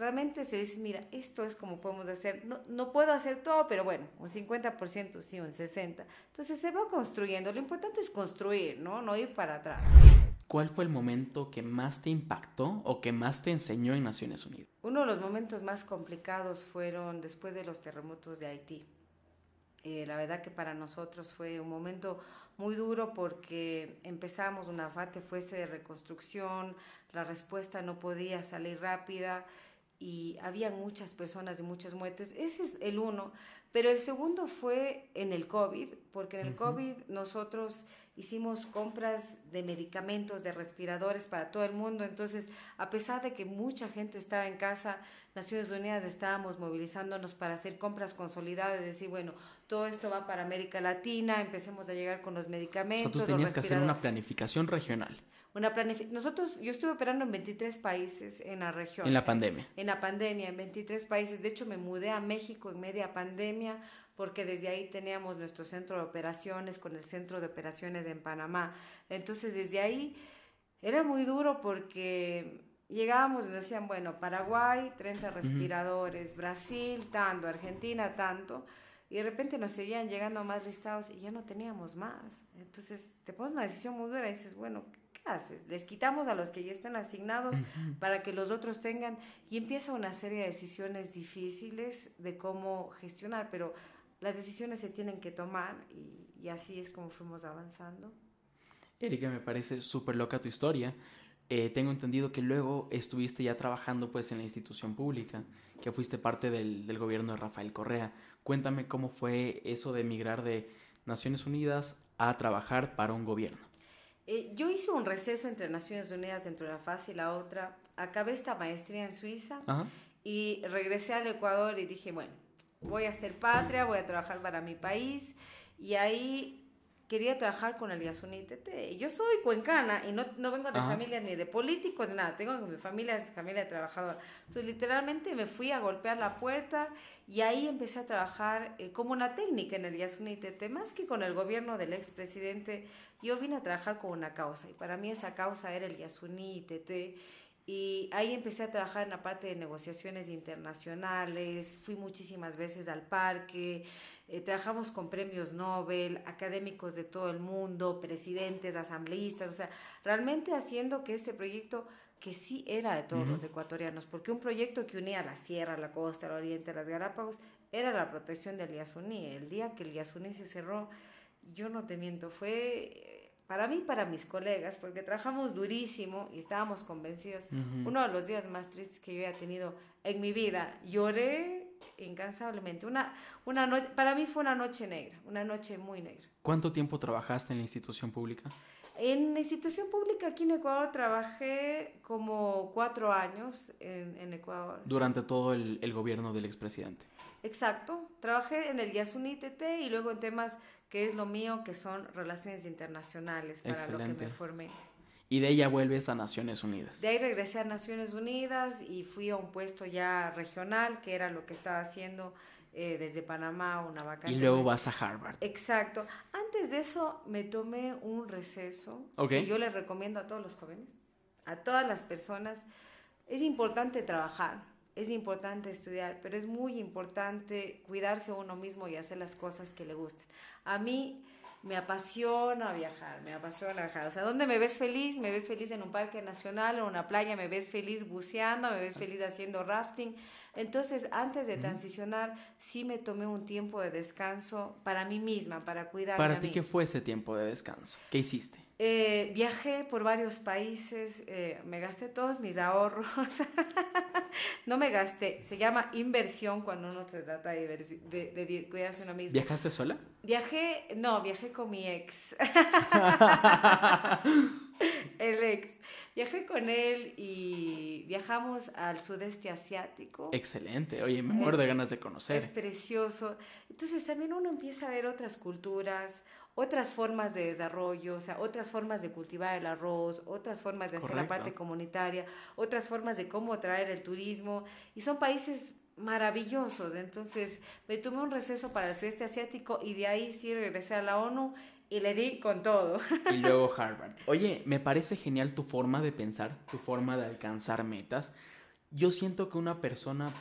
realmente se dice, mira, esto es como podemos hacer, no, no puedo hacer todo, pero bueno, un 50%, sí, un 60%. Entonces se va construyendo, lo importante es construir, ¿no? No ir para atrás. ¿Cuál fue el momento que más te impactó o que más te enseñó en Naciones Unidas? Uno de los momentos más complicados fueron después de los terremotos de Haití. Eh, la verdad que para nosotros fue un momento muy duro porque empezamos una fase fuese de reconstrucción, la respuesta no podía salir rápida y había muchas personas y muchas muertes. Ese es el uno. Pero el segundo fue en el COVID, porque en el COVID nosotros hicimos compras de medicamentos, de respiradores para todo el mundo. Entonces, a pesar de que mucha gente estaba en casa, Naciones Unidas estábamos movilizándonos para hacer compras consolidadas, decir, bueno, todo esto va para América Latina, empecemos a llegar con los medicamentos. O sea, tú tenías que hacer una planificación regional. Una Nosotros, yo estuve operando en 23 países en la región. En la pandemia. En, en la pandemia, en 23 países. De hecho, me mudé a México en media pandemia porque desde ahí teníamos nuestro centro de operaciones con el centro de operaciones en Panamá. Entonces desde ahí era muy duro porque llegábamos y decían, bueno, Paraguay, 30 respiradores, Brasil, tanto, Argentina, tanto. Y de repente nos seguían llegando más listados y ya no teníamos más. Entonces te pones una decisión muy dura y dices, bueno, ¿qué haces? Les quitamos a los que ya están asignados para que los otros tengan. Y empieza una serie de decisiones difíciles de cómo gestionar, pero las decisiones se tienen que tomar y, así es como fuimos avanzando. Erika, me parece súper loca tu historia. Eh, tengo entendido que luego estuviste ya trabajando pues en la institución pública, que fuiste parte del, gobierno de Rafael Correa. Cuéntame cómo fue eso de emigrar de Naciones Unidas a trabajar para un gobierno. Eh, yo hice un receso entre Naciones Unidas dentro de la fase y la otra. Acabé esta maestría en Suiza y regresé al Ecuador y dije, bueno, voy a ser patria, voy a trabajar para mi país. Y ahí quería trabajar con el Yasuni Tete. Yo soy cuencana y no, no vengo de familia ni de políticos, nada. Tengo mi familia, es familia trabajadora. Entonces, literalmente me fui a golpear la puerta y ahí empecé a trabajar eh, como una técnica en el Yasuni Tete. Más que con el gobierno del expresidente, yo vine a trabajar con una causa y para mí esa causa era el Yasuni y ahí empecé a trabajar en la parte de negociaciones internacionales, fui muchísimas veces al parque, eh, trabajamos con premios Nobel, académicos de todo el mundo, presidentes, asambleístas, o sea, realmente haciendo que este proyecto que sí era de todos los ecuatorianos, porque un proyecto que unía la sierra, la costa, el oriente, las Galápagos, era la protección del Yasuní. El día que el Yasuní se cerró, yo no te miento, fue para mí para mis colegas, porque trabajamos durísimo y estábamos convencidos. Uno de los días más tristes que yo había tenido en mi vida, lloré incansablemente. Una, una noche, para mí fue una noche negra, una noche muy negra. ¿Cuánto tiempo trabajaste en la institución pública? En la institución pública aquí en Ecuador trabajé como cuatro años en, Ecuador. Durante todo el, el gobierno del expresidente. Exacto, trabajé en el Yasun y luego en temas que es lo mío, que son relaciones internacionales, para lo que me formé. Y de ahí vuelves a Naciones Unidas. De ahí regresé a Naciones Unidas y fui a un puesto ya regional, que era lo que estaba haciendo eh, desde Panamá, una vacante. Y luego vas a Harvard. Exacto. Antes de eso me tomé un receso que yo le recomiendo a todos los jóvenes, a todas las personas. Es importante trabajar, es importante estudiar, pero es muy importante cuidarse uno mismo y hacer las cosas que le gustan. A mí me apasiona viajar, me apasiona viajar. O sea, ¿dónde me ves feliz? Me ves feliz en un parque nacional, en una playa, me ves feliz buceando, me ves feliz haciendo rafting. Entonces, antes de transicionar, sí me tomé un tiempo de descanso para mí misma, para cuidarme. ¿Para ti qué fue ese tiempo de descanso? ¿Qué hiciste? Eh, viajé por varios países, eh, me gasté todos mis ahorros. <laughs> no me gasté, se llama inversión cuando uno se trata de, de, de, uno mismo. ¿Viajaste sola? Viajé, no, viajé con mi ex. <laughs> El ex. Viajé con él y viajamos al sudeste asiático. Excelente, oye, me muero de eh, ganas de conocer. Es precioso. Entonces también uno empieza a ver otras culturas, otras formas de desarrollo, o sea, otras formas de cultivar el arroz, otras formas de hacer la parte comunitaria, otras formas de cómo atraer el turismo. Y son países maravillosos. Entonces, me tomé un receso para el sudeste asiático y de ahí sí regresé a la ONU y le di con todo. Y luego <laughs> Harvard. Oye, me parece genial tu forma de pensar, tu forma de alcanzar metas. Yo siento que una persona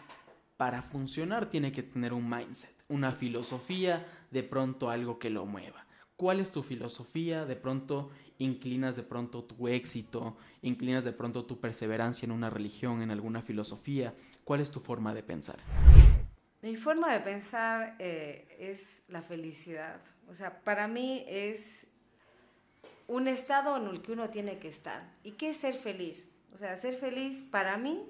para funcionar tiene que tener un mindset, una filosofía, de pronto algo que lo mueva cuál es tu filosofía, de pronto inclinas de pronto tu éxito, inclinas de pronto tu perseverancia en una religión, en alguna filosofía, cuál es tu forma de pensar. Mi forma de pensar eh, es la felicidad. O sea, para mí es un estado en el que uno tiene que estar. ¿Y qué es ser feliz? O sea, ser feliz para mí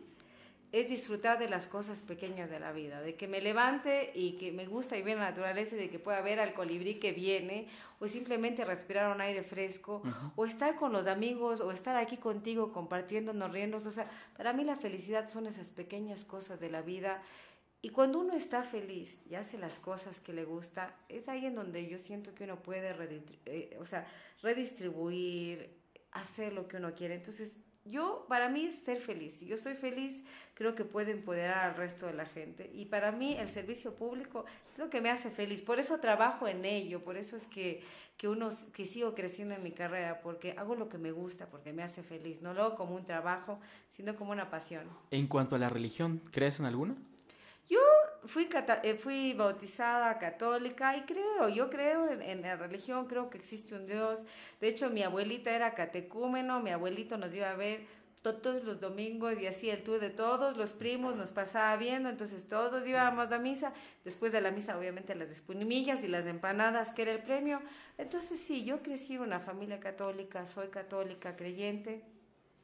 es disfrutar de las cosas pequeñas de la vida, de que me levante y que me gusta y ver la naturaleza y de que pueda ver al colibrí que viene, o simplemente respirar un aire fresco, o estar con los amigos, o estar aquí contigo compartiéndonos, riéndonos. O sea, para mí la felicidad son esas pequeñas cosas de la vida. Y cuando uno está feliz y hace las cosas que le gusta, es ahí en donde yo siento que uno puede eh, o sea, redistribuir, hacer lo que uno quiere. Entonces, yo, para mí, ser feliz. Si yo soy feliz, creo que puede empoderar al resto de la gente. Y para mí, el servicio público es lo que me hace feliz. Por eso trabajo en ello, por eso es que, que, uno, que sigo creciendo en mi carrera, porque hago lo que me gusta, porque me hace feliz. No lo hago como un trabajo, sino como una pasión. En cuanto a la religión, ¿crees en alguna? Yo fui, eh, fui bautizada católica y creo, yo creo en, la religión, creo que existe un Dios. De hecho, mi abuelita era catecúmeno, mi abuelito nos iba a ver todos los domingos y así el tour de todos los primos nos pasaba viendo, entonces todos íbamos a misa, después de la misa obviamente las espumillas y las empanadas que era el premio, entonces sí, yo crecí en una familia católica, soy católica, creyente.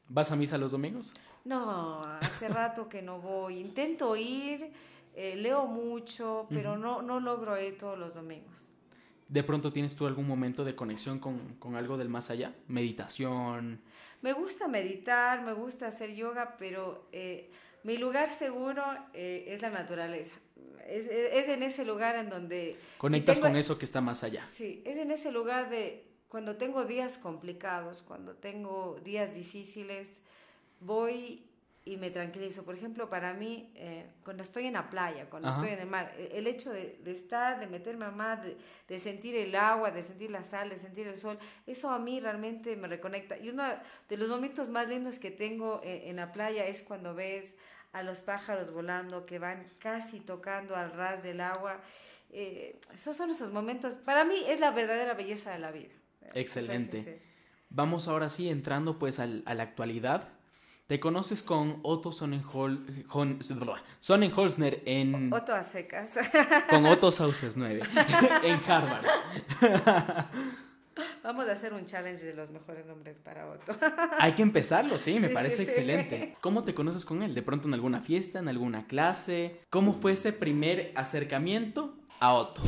¿Vas a misa los domingos? No, hace rato que no voy, intento ir, eh, leo mucho, pero no, no logro ir todos los domingos. ¿De pronto tienes tú algún momento de conexión con, con, algo del más allá? ¿Meditación? Me gusta meditar, me gusta hacer yoga, pero eh, mi lugar seguro eh, es la naturaleza. Es, es, en ese lugar en donde... Conectas con eso que está más allá. Sí, es en ese lugar de cuando tengo días complicados, cuando tengo días difíciles, voy y me tranquilizo. Por ejemplo, para mí, eh, cuando estoy en la playa, cuando estoy en el mar, e-, el hecho de, estar, de meterme a mar, de, sentir el agua, de sentir la sal, de sentir el sol, eso a mí realmente me reconecta. Y uno de los momentos más lindos que tengo eh, en, la playa es cuando ves a los pájaros volando que van casi tocando al ras del agua. Eh, esos son esos momentos. Para mí es la verdadera belleza de la vida. Excelente. Vamos ahora sí entrando pues a la actualidad te conoces con Otto Sonnenholzner en... Otto a secas. <laughs> Con Otto Sauces 9 <laughs> en Harvard. <laughs> Vamos a hacer un challenge de los mejores nombres para Otto. Hay que empezarlo, sí, me parece excelente. ¿Cómo te conoces con él? ¿De pronto en alguna fiesta, en alguna clase? ¿Cómo fue ese primer acercamiento a Otto?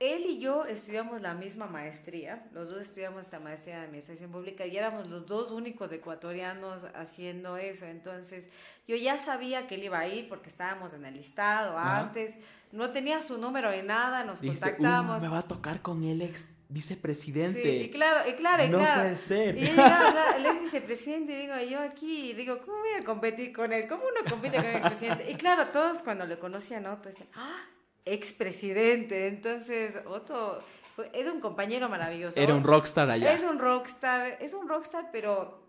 Él y yo estudiamos la misma maestría, los dos estudiamos esta maestría de administración pública y éramos los dos únicos ecuatorianos haciendo eso. Entonces, yo ya sabía que él iba a ir porque estábamos en el listado antes, no tenía su número ni nada, nos uh, contactamos, contactábamos. Me va a tocar con el ex vicepresidente. Sí, claro, claro, no Puede ser. Y <laughs> el ex vicepresidente, y digo, yo aquí, digo, ¿cómo voy a competir con él? ¿Cómo uno compite con el presidente? Y claro, todos cuando lo conocían, ¿no? decían, ¡ah! expresidente. Entonces, Otto es un compañero maravilloso. Era un rockstar allá. Es un rockstar, es un rockstar, pero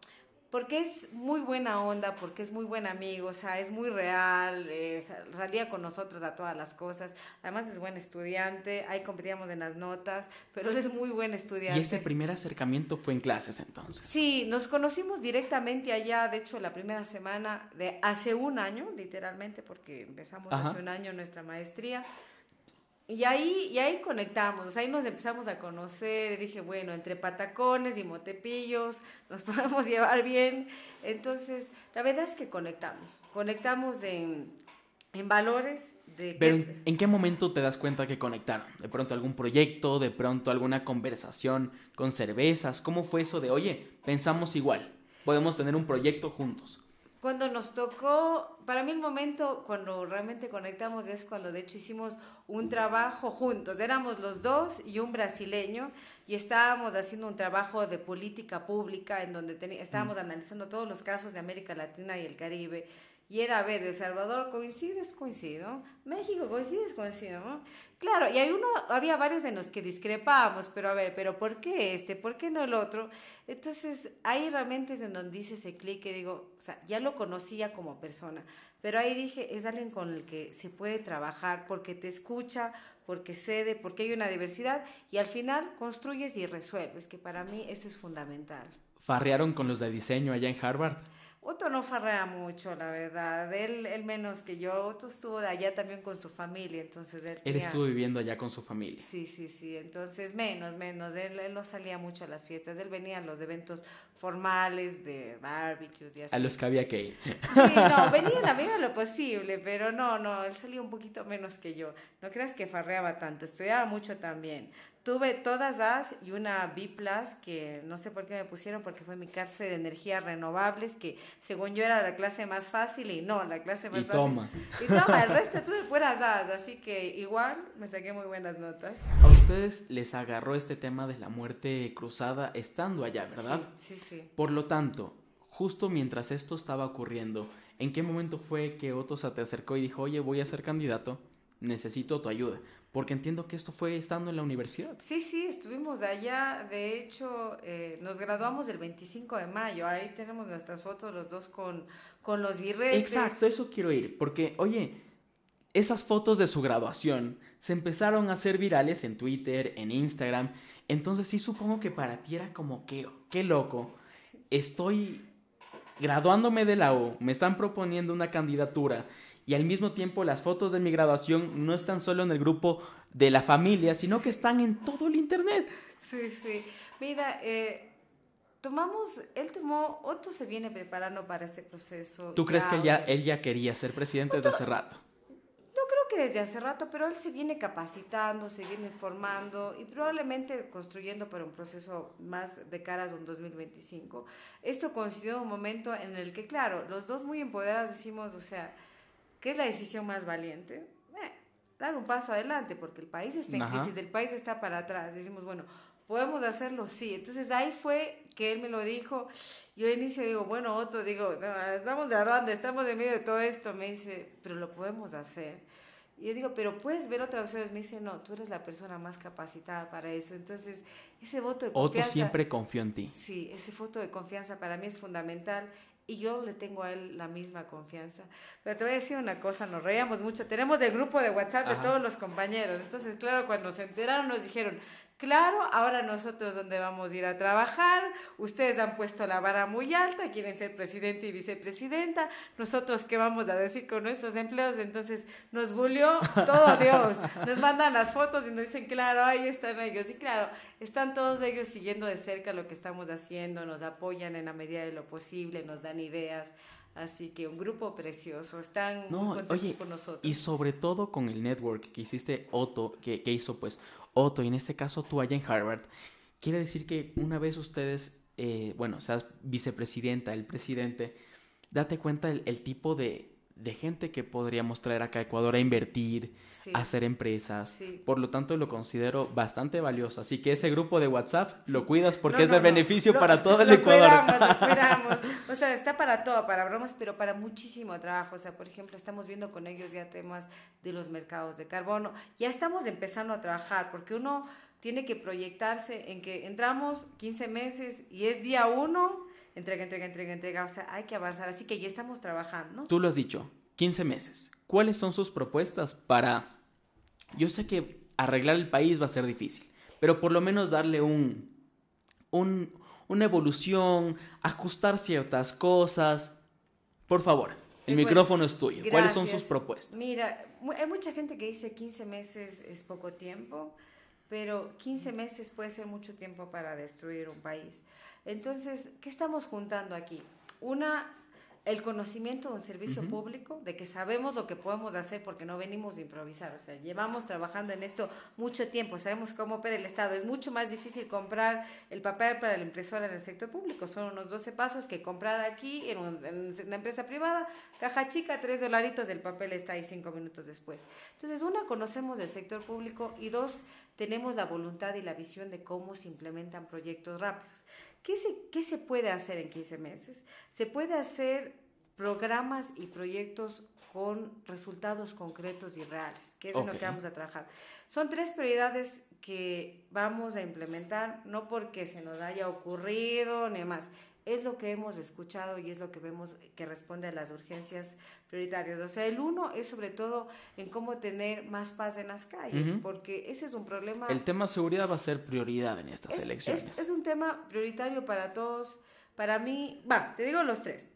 porque es muy buena onda, porque es muy buen amigo, o sea, es muy real, eh, salía con nosotros a todas las cosas, además es buen estudiante, ahí competíamos en las notas, pero él es muy buen estudiante. ¿Y ese primer acercamiento fue en clases entonces? Sí, nos conocimos directamente allá, de hecho, la primera semana de hace un año, literalmente, porque empezamos hace un año nuestra maestría. Y ahí, y ahí conectamos, o sea, ahí nos empezamos a conocer. Dije, bueno, entre patacones y motepillos nos <laughs> podemos llevar bien. Entonces, la verdad es que conectamos. Conectamos en, valores. De ¿en qué momento te das cuenta que conectaron? ¿De pronto algún proyecto? ¿De pronto alguna conversación con cervezas? ¿Cómo fue eso de, oye, pensamos igual? Podemos tener un proyecto juntos cuando nos tocó, para mí el momento cuando realmente conectamos es cuando de hecho hicimos un trabajo juntos, éramos los dos y un brasileño y estábamos haciendo un trabajo de política pública en donde estábamos mm. analizando todos los casos de América Latina y el Caribe y era, a ver, El Salvador, ¿coincides? Coincido. México, ¿coincides? Coincido. Claro, y hay uno, había varios de los que discrepábamos, pero a ver, ¿pero por qué este? ¿Por qué no el otro? Entonces, hay realmente en donde dice ese clic que digo, o sea, ya lo conocía como persona, pero ahí dije, es alguien con el que se puede trabajar porque te escucha, porque cede, porque hay una diversidad y al final construyes y resuelves, que para mí esto es fundamental. ¿Farrearon con los de diseño allá en Harvard? Otto no farrea mucho, la verdad. Él, él menos que yo. Otto estuvo allá también con su familia, entonces él... Él estuvo viviendo allá con su familia. Sí, sí, sí. Entonces menos, menos. Él, él, no salía mucho a las fiestas. Él venía a los eventos formales de barbecues y así. A los que había que ir. Sí, no, <laughs> venían a lo posible, pero no, no, él salía un poquito menos que yo. No creas que farreaba tanto, estudiaba mucho también. Tuve todas las y una B que no sé por qué me pusieron porque fue mi clase de energías renovables que según yo era la clase más fácil y no, la clase más y fácil. Toma. Y toma, el resto <laughs> tuve puras A's, así que igual me saqué muy buenas notas. A ustedes les agarró este tema de la muerte cruzada estando allá, ¿verdad? sí. sí por lo tanto, justo mientras esto estaba ocurriendo, ¿en qué momento fue que Otto se te acercó y dijo, oye, voy a ser candidato, necesito tu ayuda? Porque entiendo que esto fue estando en la universidad. Sí, sí, estuvimos allá. De hecho, eh, nos graduamos el 25 de mayo. Ahí tenemos nuestras fotos los dos con, con los birretes. Exacto, eso quiero ir. Porque, oye, esas fotos de su graduación se empezaron a hacer virales en Twitter, en Instagram, entonces sí supongo que para ti era como que, qué loco, estoy graduándome de la U, me están proponiendo una candidatura y al mismo tiempo las fotos de mi graduación no están solo en el grupo de la familia, sino que están en todo el internet. Sí, sí. Mira, eh, tomamos, él tomó, ¿otro se viene preparando para ese proceso. ¿Tú crees que él ya, ya quería ser presidente desde hace rato? que desde hace rato, pero él se viene capacitando, se viene formando y probablemente construyendo para un proceso más de caras a un 2025. Esto coincidió un momento en el que, claro, los dos muy empoderados decimos, o sea, ¿qué es la decisión más valiente? Eh, dar un paso adelante, porque el país está en crisis, el país está para atrás. Decimos, bueno, podemos hacerlo, sí. Entonces ahí fue que él me lo dijo. Yo al inicio digo, bueno, Otto, digo, estamos de dónde estamos en medio de todo esto. Me dice, pero lo podemos hacer. Y yo digo, pero puedes ver otras opciones. Me dice, no, tú eres la persona más capacitada para eso. Entonces, ese voto de confianza. Otro siempre confió en ti. Sí, ese voto de confianza para mí es fundamental y yo le tengo a él la misma confianza. Pero te voy a decir una cosa, nos reíamos mucho. Tenemos el grupo de WhatsApp de todos los compañeros. Entonces, claro, cuando se enteraron nos dijeron, Claro, ahora nosotros donde vamos a ir a trabajar, ustedes han puesto la vara muy alta, quieren ser presidente y vicepresidenta, nosotros qué vamos a decir con nuestros empleos, entonces nos bulió todo <laughs> Dios, nos mandan las fotos y nos dicen, claro, ahí están ellos, y claro, están todos ellos siguiendo de cerca lo que estamos haciendo, nos apoyan en la medida de lo posible, nos dan ideas, Así que un grupo precioso, están nosotros. Y sobre todo con el network que hiciste Otto, que, que, hizo pues Otto, y en este caso tú allá en Harvard, quiere decir que una vez ustedes, eh, bueno, seas vicepresidenta, el presidente, date cuenta el tipo de, de gente que podríamos traer acá a Ecuador a invertir, a hacer empresas. Por lo tanto, lo considero bastante valioso. Así que ese grupo de WhatsApp lo cuidas porque es de beneficio para todo el Ecuador. <laughs> O sea, está para todo, para bromas, pero para muchísimo trabajo. O sea, por ejemplo, estamos viendo con ellos ya temas de los mercados de carbono. Ya estamos empezando a trabajar porque uno tiene que proyectarse en que entramos 15 meses y es día uno entrega, entrega, entrega, entrega, o sea, hay que avanzar, así que ya estamos trabajando. Tú lo has dicho, 15 meses. ¿Cuáles son sus propuestas para... Yo sé que arreglar el país va a ser difícil, pero por lo menos darle un, un una evolución, ajustar ciertas cosas. Por favor, el pues micrófono es tuyo. ¿Cuáles son sus propuestas? Mira, hay mucha gente que dice 15 meses es poco tiempo pero 15 meses puede ser mucho tiempo para destruir un país. Entonces, ¿qué estamos juntando aquí? Una, el conocimiento de un servicio público, de que sabemos lo que podemos hacer porque no venimos a improvisar, o sea, llevamos trabajando en esto mucho tiempo, sabemos cómo opera el Estado, es mucho más difícil comprar el papel para la impresora en el sector público, son unos 12 pasos que comprar aquí en, en una empresa privada, caja chica, 3 dolaritos, el papel está ahí 5 minutos después. Entonces, una, conocemos el sector público y dos, tenemos la voluntad y la visión de cómo se implementan proyectos rápidos. ¿Qué se, qué se puede hacer en 15 meses? Se puede hacer programas y proyectos con resultados concretos y reales, que es en lo que vamos a trabajar. Son tres prioridades que vamos a implementar, no porque se nos haya ocurrido ni más es lo que hemos escuchado y es lo que vemos que responde a las urgencias prioritarias. O sea, el uno es sobre todo en cómo tener más paz en las calles, porque ese es un problema. El tema seguridad va a ser prioridad en estas elecciones. Es, es un tema prioritario para todos. Para mí, va, te digo los tres.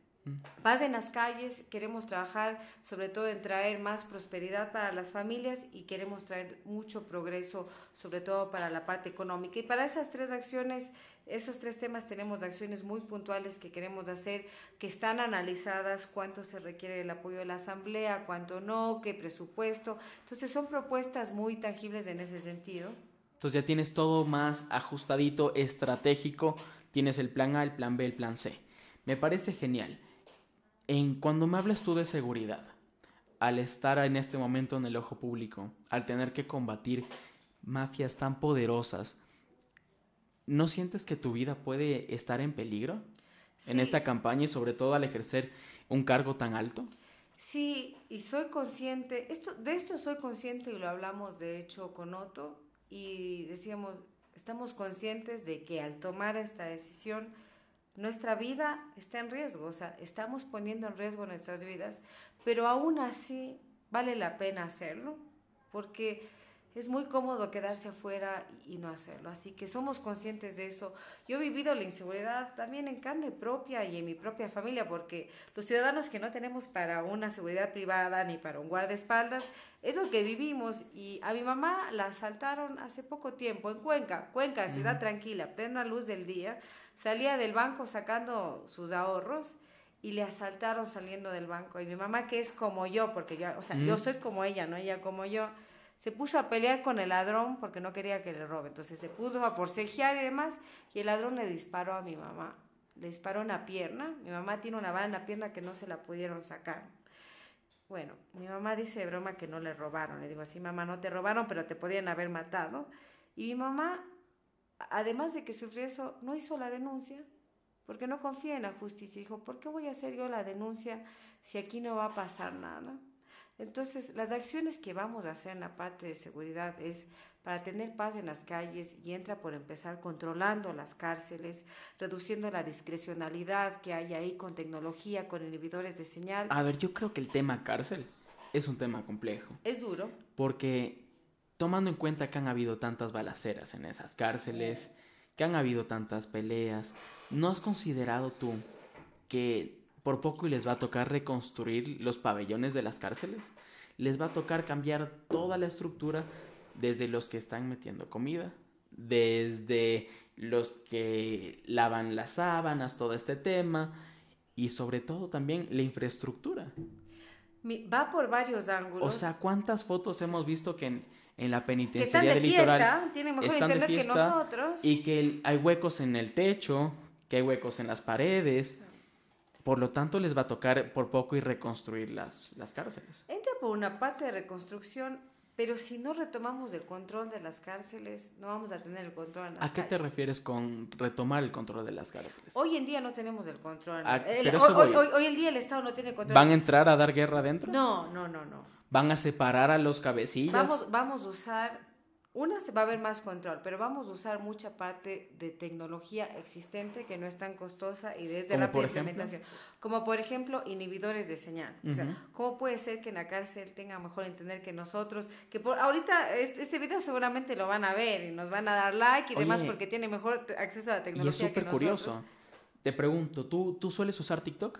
Paz en las calles, queremos trabajar sobre todo en traer más prosperidad para las familias y queremos traer mucho progreso, sobre todo para la parte económica. Y para esas tres acciones, esos tres temas tenemos acciones muy puntuales que queremos hacer, que están analizadas, cuánto se requiere el apoyo de la Asamblea, cuánto no, qué presupuesto. Entonces son propuestas muy tangibles en ese sentido. Entonces ya tienes todo más ajustadito, estratégico, tienes el plan A, el plan B, el plan C. Me parece genial cuando me hablas tú de seguridad, al estar en este momento en el ojo público, al tener que combatir mafias tan poderosas, ¿no sientes que tu vida puede estar en peligro en esta campaña y sobre todo al ejercer un cargo tan alto? Sí, y soy consciente, esto, de esto soy consciente y lo hablamos de hecho con Otto y decíamos, estamos conscientes de que al tomar esta decisión, nuestra vida está en riesgo, o sea, estamos poniendo en riesgo nuestras vidas, pero aún así vale la pena hacerlo, porque es muy cómodo quedarse afuera y no hacerlo. Así que somos conscientes de eso. Yo he vivido la inseguridad también en carne propia y en mi propia familia, porque los ciudadanos que no tenemos para una seguridad privada ni para un guardaespaldas, es lo que vivimos. Y a mi mamá la asaltaron hace poco tiempo en Cuenca, Cuenca, ciudad tranquila, plena luz del día. Salía del banco sacando sus ahorros y le asaltaron saliendo del banco. Y mi mamá, que es como yo, porque o sea, yo soy como ella, no ella como yo se puso a pelear con el ladrón porque no quería que le robe. Entonces se puso a forcejear y demás, y el ladrón le disparó a mi mamá. Le disparó en la pierna. Mi mamá tiene una bala en la pierna que no se la pudieron sacar. Bueno, mi mamá dice de broma que no le robaron. Le digo, así mamá, no te robaron, pero te podían haber matado. Y mi mamá, además de que sufrió eso, no hizo la denuncia porque no confía en la justicia. Dijo, ¿por qué voy a hacer yo la denuncia si aquí no va a pasar nada? Entonces, las acciones que vamos a hacer en la parte de seguridad es para tener paz en las calles y entra por empezar controlando las cárceles, reduciendo la discrecionalidad que hay ahí con tecnología, con inhibidores de señal. A ver, yo creo que el tema cárcel es un tema complejo. Es duro. Porque tomando en cuenta que han habido tantas balaceras en esas cárceles, que han habido tantas peleas, ¿no has considerado tú que por poco y les va a tocar reconstruir los pabellones de las cárceles, les va a tocar cambiar toda la estructura desde los que están metiendo comida, desde los que lavan las sábanas, todo este tema, y sobre todo también la infraestructura. Va por varios ángulos. O sea, ¿cuántas fotos hemos visto que en, la penitenciaría del litoral mejor de que nosotros? Y que hay huecos en el techo, que hay huecos en las paredes, por lo tanto, les va a tocar por poco y reconstruir las, las cárceles. Entra por una parte de reconstrucción, pero si no retomamos el control de las cárceles, no vamos a tener el control en las ¿A qué te refieres con retomar el control de las cárceles? Hoy en día no tenemos el control. Ah, hoy, en día el Estado no tiene control. ¿Van a entrar a dar guerra adentro? No, no, no, no. ¿Van a separar a los cabecillas? Vamos, vamos a usar una va a haber más control, pero vamos a usar mucha parte de tecnología existente que no es tan costosa y desde la implementación. Como por ejemplo, inhibidores de señal. O sea, ¿cómo puede ser que en la cárcel tenga mejor entender que nosotros? Que por ahorita este, video seguramente lo van a ver y nos van a dar like y demás porque tiene mejor acceso a la tecnología. Y es súper curioso. Te pregunto, ¿tú, ¿tú sueles usar TikTok?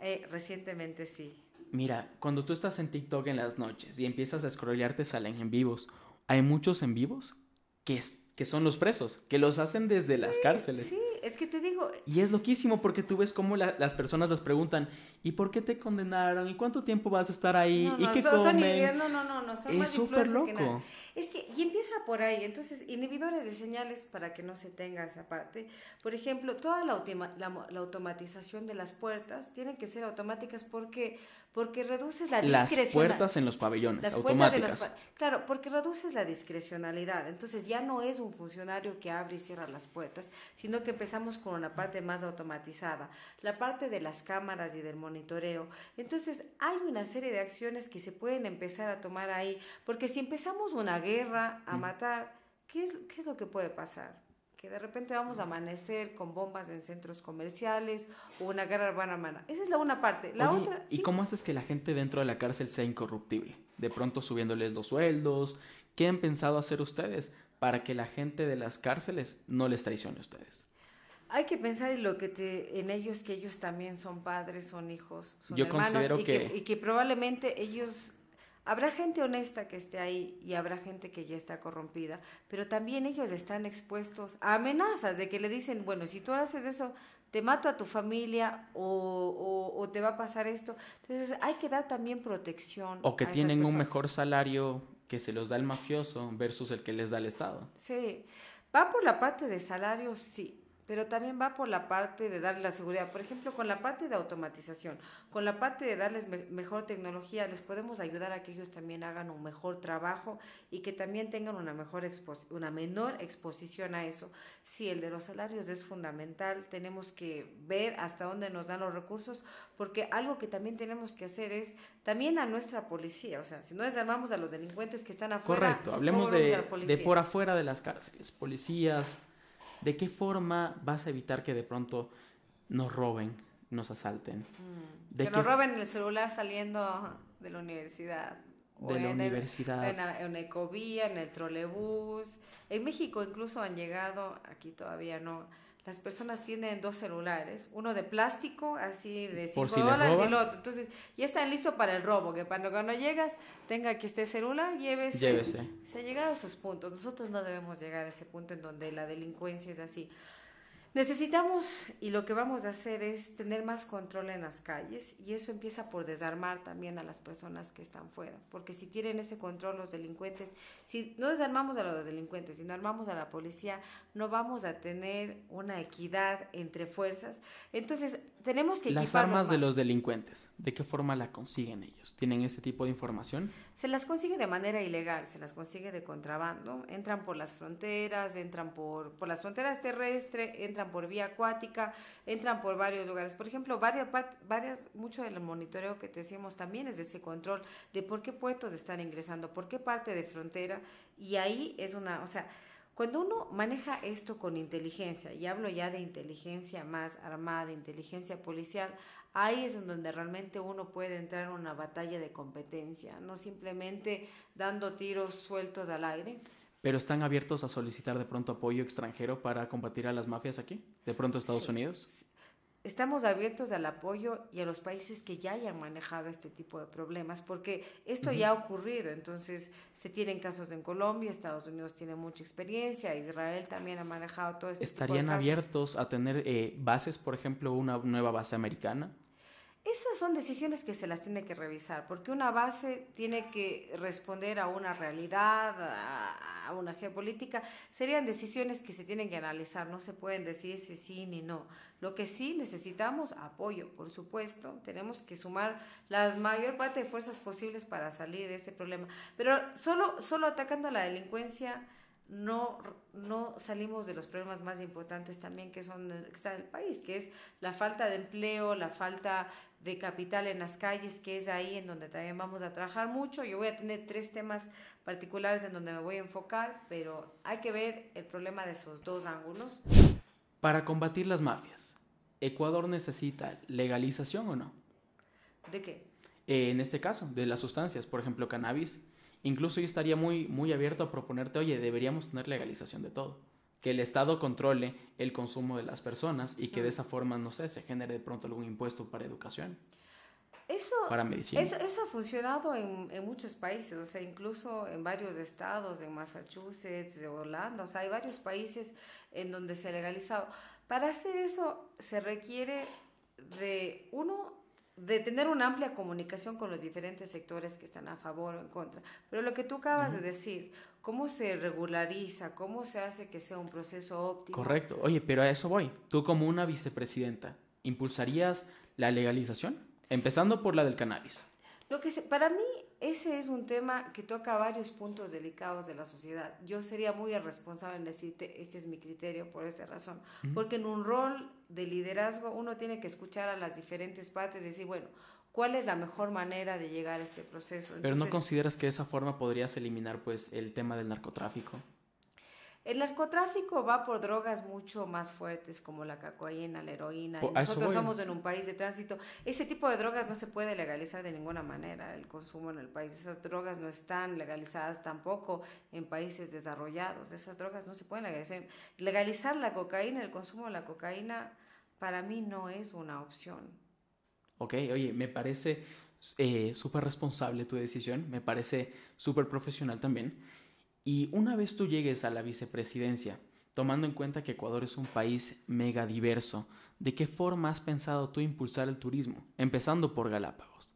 Eh, recientemente sí. Mira, cuando tú estás en TikTok en las noches y empiezas a scrollearte, salen en vivos hay muchos en vivos que, que son los presos, que los hacen desde las cárceles. Sí, es que te digo. Eh, y es loquísimo porque tú ves cómo las personas las preguntan, ¿y por qué te condenaron? ¿Y cuánto tiempo vas a estar ahí? No, no, ¿Y qué son, comen? no, no, no, no, son Es súper loco. Que Es que, y empieza por ahí, entonces, inhibidores de señales para que no se tenga esa parte. Por ejemplo, toda la, la, la automatización de las puertas tienen que ser automáticas porque porque reduces la discrecionalidad. Las puertas en los pabellones, automáticas. claro, porque reduces la discrecionalidad. Entonces ya no es un funcionario que abre y cierra las puertas, sino que empezamos con una parte más automatizada, la parte de las cámaras y del monitoreo. Entonces hay una serie de acciones que se pueden empezar a tomar ahí, porque si empezamos una guerra a mm. matar, ¿qué es, qué es lo que puede pasar? que de repente vamos a amanecer con bombas en centros comerciales o una guerra urbana humana. Esa es la una parte. La otra. ¿Y cómo haces que la gente dentro de la cárcel sea incorruptible? De pronto subiéndoles los sueldos. ¿Qué han pensado hacer ustedes para que la gente de las cárceles no les traicione a ustedes? Hay que pensar en lo que en ellos que ellos también son padres, son hijos, son Yo hermanos que... y que probablemente ellos Habrá gente honesta que esté ahí y habrá gente que ya está corrompida, pero también ellos están expuestos a amenazas de que le dicen, bueno, si tú haces eso, te mato a tu familia o, te va a pasar esto. Entonces hay que dar también protección. O que tienen un mejor salario que se los da el mafioso versus el que les da el Estado. Sí, va por la parte de salarios, sí, pero también va por la parte de darle la seguridad. Por ejemplo, con la parte de automatización, con la parte de darles mejor tecnología, les podemos ayudar a que ellos también hagan un mejor trabajo y que también tengan una, mejor una menor exposición a eso. Si el de los salarios es fundamental, tenemos que ver hasta dónde nos dan los recursos, porque algo que también tenemos que hacer es también a nuestra policía, o sea, si no desarmamos a los delincuentes que están afuera. Correcto, hablemos de, de por afuera de las cárceles, policías ¿De qué forma vas a evitar que de pronto nos roben, nos asalten? Mm. que nos roben el celular saliendo de la universidad. de la universidad. en, en, Ecovía, en el trolebús. En México incluso han llegado, aquí todavía no, las personas tienen dos celulares, uno de plástico, así de 5 dólares, y el otro. Entonces, ya están listos para el robo, que cuando cuando llegas tenga que este celular, llévese. llévese. <laughs> Se ha llegado a esos puntos. Nosotros no debemos llegar a ese punto en donde la delincuencia es así. Necesitamos, y lo que vamos a hacer es tener más control en las calles, y eso empieza por desarmar también a las personas que están fuera, porque si tienen ese control los delincuentes, si no desarmamos a los delincuentes, si no armamos a la policía, no vamos a tener una equidad entre fuerzas. Entonces, tenemos que... Las armas de los delincuentes, ¿de qué forma la consiguen ellos? ¿Tienen ese tipo de información? Se las consigue de manera ilegal, se las consigue de contrabando, entran por las fronteras, entran por, por las fronteras terrestres, entran por vía acuática, entran por varios lugares. Por ejemplo, varias, varias, mucho del monitoreo que te decimos también es de ese control de por qué puertos están ingresando, por qué parte de frontera, y ahí es una, o sea, cuando uno maneja esto con inteligencia, y hablo ya de inteligencia más armada, inteligencia policial, ahí es donde realmente uno puede entrar en una batalla de competencia, no simplemente dando tiros sueltos al aire pero están abiertos a solicitar de pronto apoyo extranjero para combatir a las mafias aquí, de pronto Estados Unidos. Estamos abiertos al apoyo y a los países que ya hayan manejado este tipo de problemas, porque esto ya ha ocurrido, entonces se tienen casos en Colombia, Estados Unidos tiene mucha experiencia, Israel también ha manejado todo este ¿Estarían tipo de abiertos a tener eh, bases, por ejemplo, una nueva base americana? Esas son decisiones que se las tiene que revisar, porque una base tiene que responder a una realidad, a, una geopolítica. Serían decisiones que se tienen que analizar, no se pueden decir si sí ni no. Lo que sí necesitamos, apoyo, por supuesto. Tenemos que sumar la mayor parte de fuerzas posibles para salir de ese problema. Pero solo, solo atacando a la delincuencia no, no salimos de los problemas más importantes también que son eh, que el país, que es la falta de empleo, la falta de Capital en las calles, que es ahí en donde también vamos a trabajar mucho. Yo voy a tener tres temas particulares en donde me voy a enfocar, pero hay que ver el problema de esos dos ángulos. Para combatir las mafias, ¿Ecuador necesita legalización o no? ¿De qué? Eh, en este caso, de las sustancias, por ejemplo, cannabis. Incluso yo estaría muy, muy abierto a proponerte, oye, deberíamos tener legalización de todo que el Estado controle el consumo de las personas y que de esa forma, no sé, se genere de pronto algún impuesto para educación. Eso, para medicina. Eso, ha funcionado en, muchos países, o sea, incluso en varios estados, en Massachusetts, de Holanda, o sea, hay varios países en donde se ha legalizado. Para hacer eso se requiere de, uno, de tener una amplia comunicación con los diferentes sectores que están a favor o en contra. Pero lo que tú acabas de decir, ¿Cómo se regulariza? ¿Cómo se hace que sea un proceso óptimo? Correcto. Oye, pero a eso voy. Tú como una vicepresidenta, ¿impulsarías la legalización? Empezando por la del cannabis. Lo que para mí ese es un tema que toca varios puntos delicados de la sociedad. Yo sería muy irresponsable en decirte, este es mi criterio por esta razón, porque en un rol de liderazgo uno tiene que escuchar a las diferentes partes, y decir, bueno, cuál es la mejor manera de llegar a este proceso. Pero no consideras que de esa forma podrías eliminar pues el tema del narcotráfico. El narcotráfico va por drogas mucho más fuertes como la cocaína, la heroína. nosotros somos en un país de tránsito. Ese tipo de drogas no se puede legalizar de ninguna manera, el consumo en el país. Esas drogas no están legalizadas tampoco en países desarrollados. Esas drogas no se pueden legalizar. Legalizar la cocaína, el consumo de la cocaína, para mí no es una opción Ok, oye, me parece eh, súper responsable tu decisión, me parece súper profesional también. Y una vez tú llegues a la vicepresidencia, tomando en cuenta que Ecuador es un país mega diverso, ¿de qué forma has pensado tú impulsar el turismo? Empezando por Galápagos.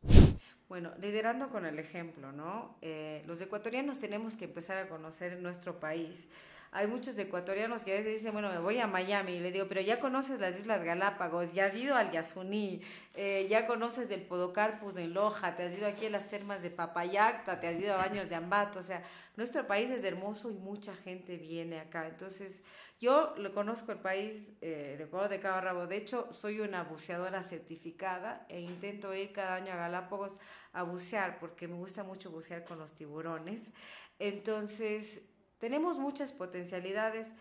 Bueno, liderando con el ejemplo, ¿no? Eh, los ecuatorianos tenemos que empezar a conocer nuestro país hay muchos ecuatorianos que a veces dicen, bueno, me voy a Miami, y le digo, pero ya conoces las Islas Galápagos, ya has ido al Yasuní, eh, ya conoces el Podocarpus de Loja, te has ido aquí a las termas de Papayacta, te has ido a Baños de Ambato, o sea, nuestro país es hermoso y mucha gente viene acá, entonces yo lo conozco el país, eh, le de cabo rabo, de hecho soy una buceadora certificada e intento ir cada año a Galápagos a bucear porque me gusta mucho bucear con los tiburones. Entonces, tenemos muchas potencialidades.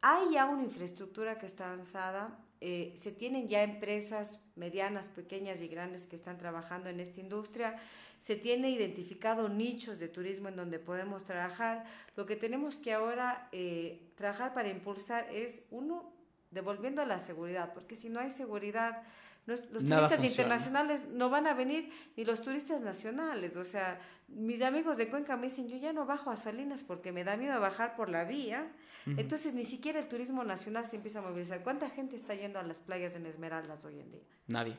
Hay ya una infraestructura que está avanzada, eh, se tienen ya empresas medianas, pequeñas y grandes que están trabajando en esta industria, se tiene identificado nichos de turismo en donde podemos trabajar. Lo que tenemos que ahora eh, trabajar para impulsar es, uno, devolviendo la seguridad, porque si no hay seguridad, los, turistas internacionales no van a venir, ni los turistas nacionales. O sea, mis amigos de Cuenca me dicen, yo ya no bajo a Salinas porque me da miedo bajar por la vía. Entonces ni siquiera el turismo nacional se empieza a movilizar. ¿Cuánta gente está yendo a las playas en Esmeraldas hoy en día? Nadie.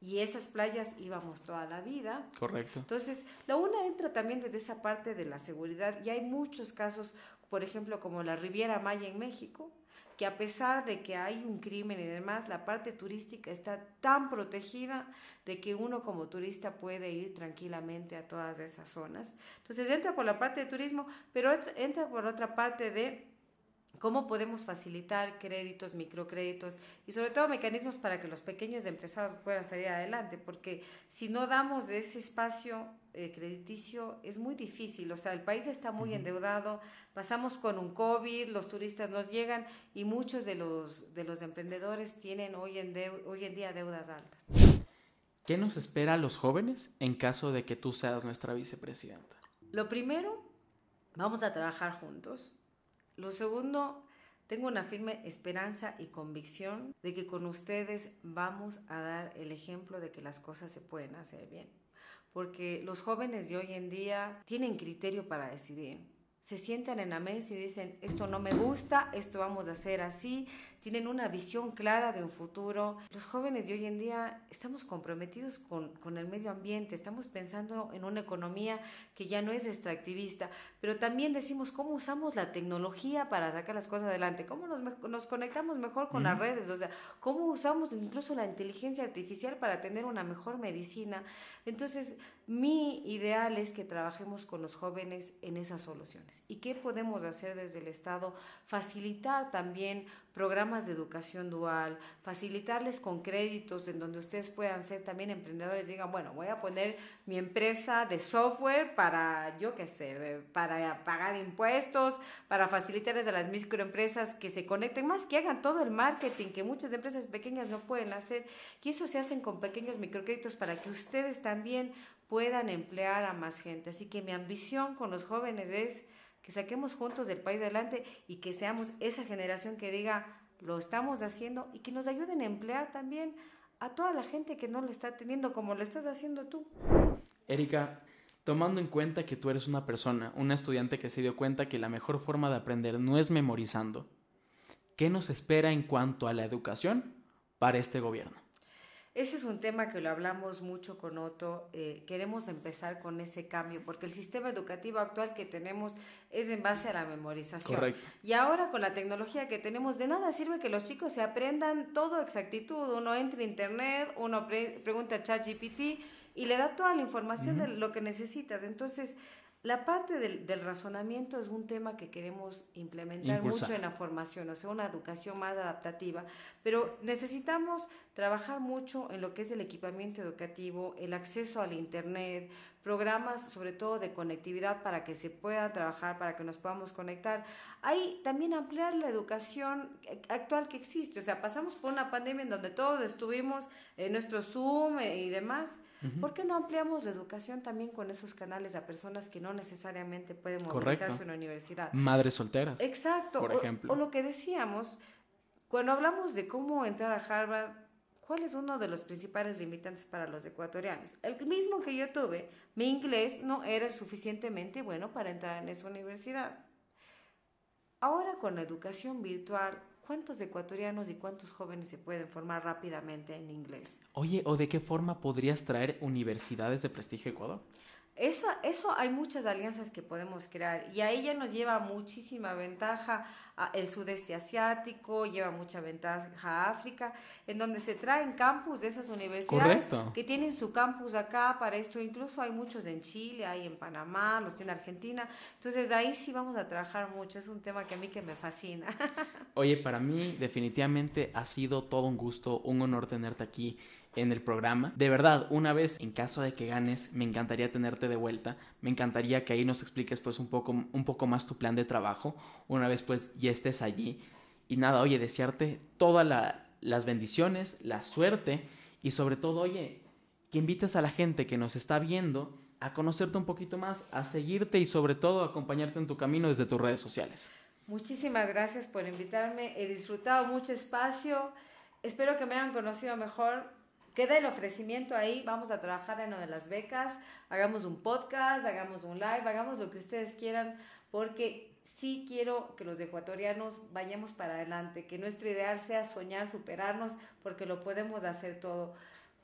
Y esas playas íbamos toda la vida. Correcto. Entonces, la una entra también desde esa parte de la seguridad y hay muchos casos, por ejemplo, como la Riviera Maya en México, que a pesar de que hay un crimen y demás, la parte turística está tan protegida de que uno como turista puede ir tranquilamente a todas esas zonas. Entonces entra por la parte de turismo, pero entra por otra parte de cómo podemos facilitar créditos, microcréditos y sobre todo mecanismos para que los pequeños empresarios puedan salir adelante, porque si no damos ese espacio eh, crediticio es muy difícil, o sea, el país está muy endeudado, pasamos con un COVID, los turistas nos llegan y muchos de los, de los emprendedores tienen hoy en, hoy en día deudas altas. ¿Qué nos espera a los jóvenes en caso de que tú seas nuestra vicepresidenta? Lo primero, vamos a trabajar juntos lo segundo, tengo una firme esperanza y convicción de que con ustedes vamos a dar el ejemplo de que las cosas se pueden hacer bien, porque los jóvenes de hoy en día tienen criterio para decidir se sientan en la mesa y dicen, esto no me gusta, esto vamos a hacer así, tienen una visión clara de un futuro. Los jóvenes de hoy en día estamos comprometidos con, el medio ambiente, estamos pensando en una economía que ya no es extractivista, pero también decimos cómo usamos la tecnología para sacar las cosas adelante, cómo nos, conectamos mejor con las redes, o sea, cómo usamos incluso la inteligencia artificial para tener una mejor medicina. Entonces, mi ideal es que trabajemos con los jóvenes en esas soluciones. ¿Y qué podemos hacer desde el Estado? Facilitar también programas de educación dual, facilitarles con créditos en donde ustedes puedan ser también emprendedores, digan, bueno, voy a poner mi empresa de software para, yo qué sé, para pagar impuestos, para facilitarles a las microempresas que se conecten más, que hagan todo el marketing que muchas empresas pequeñas no pueden hacer, que eso se hacen con pequeños microcréditos para que ustedes también puedan emplear a más gente. Así que mi ambición con los jóvenes es que saquemos juntos del país adelante y que seamos esa generación que diga, lo estamos haciendo y que nos ayuden a emplear también a toda la gente que no lo está teniendo como lo estás haciendo tú. Erika, tomando en cuenta que tú eres una persona, una estudiante que se dio cuenta que la mejor forma de aprender no es memorizando, ¿qué nos espera en cuanto a la educación para este gobierno? Ese es un tema que lo hablamos mucho con Otto. Eh, queremos empezar con ese cambio, porque el sistema educativo actual que tenemos es en base a la memorización. Y ahora con la tecnología que tenemos, de nada sirve que los chicos se aprendan todo exactitud. Uno entra a internet, uno pregunta a ChatGPT y le da toda la información de lo que necesitas. Entonces, la parte del, razonamiento es un tema que queremos implementar mucho en la formación, o sea, una educación más adaptativa, pero necesitamos trabajar mucho en lo que es el equipamiento educativo, el acceso al Internet, programas sobre todo de conectividad para que se pueda trabajar, para que nos podamos conectar. Hay también ampliar la educación actual que existe, o sea, pasamos por una pandemia en donde todos estuvimos en nuestro Zoom e, y demás. ¿Por qué no ampliamos la educación también con esos canales a personas que no necesariamente pueden movilizarse a una universidad? Madres solteras. Exacto. Por ejemplo. o lo que decíamos, cuando hablamos de cómo entrar a Harvard, ¿Cuál es uno de los principales limitantes para los ecuatorianos? El mismo que yo tuve, mi inglés no era suficientemente bueno para entrar en esa universidad. Ahora con la educación virtual, ¿cuántos ecuatorianos y cuántos jóvenes se pueden formar rápidamente en inglés? Oye, ¿o de qué forma podrías traer universidades de prestigio a Ecuador? Eso, eso hay muchas alianzas que podemos crear y a ella nos lleva muchísima ventaja el sudeste asiático, lleva mucha ventaja África, en donde se traen campus de esas universidades que tienen su campus acá para esto, incluso hay muchos en Chile, hay en Panamá, los tiene Argentina, entonces ahí sí vamos a trabajar mucho, es un tema que a mí que me fascina. <laughs> Oye, para mí definitivamente ha sido todo un gusto, un honor tenerte aquí en el programa. De verdad, una vez, en caso de que ganes, me encantaría tenerte de vuelta. Me encantaría que ahí nos expliques pues un poco, un poco más tu plan de trabajo. Una vez pues ya estés allí. Y nada, oye, desearte todas las bendiciones, la suerte y sobre todo, oye, que invites a la gente que nos está viendo a conocerte un poquito más, a seguirte y sobre todo a acompañarte en tu camino desde tus redes sociales. Muchísimas gracias por invitarme. He disfrutado mucho espacio. Espero que me hayan conocido mejor queda el ofrecimiento ahí, vamos a trabajar en lo de las becas, hagamos un podcast, hagamos un live, hagamos lo que ustedes quieran, porque sí quiero que los ecuatorianos vayamos para adelante, que nuestro ideal sea soñar, superarnos, porque lo podemos hacer todo.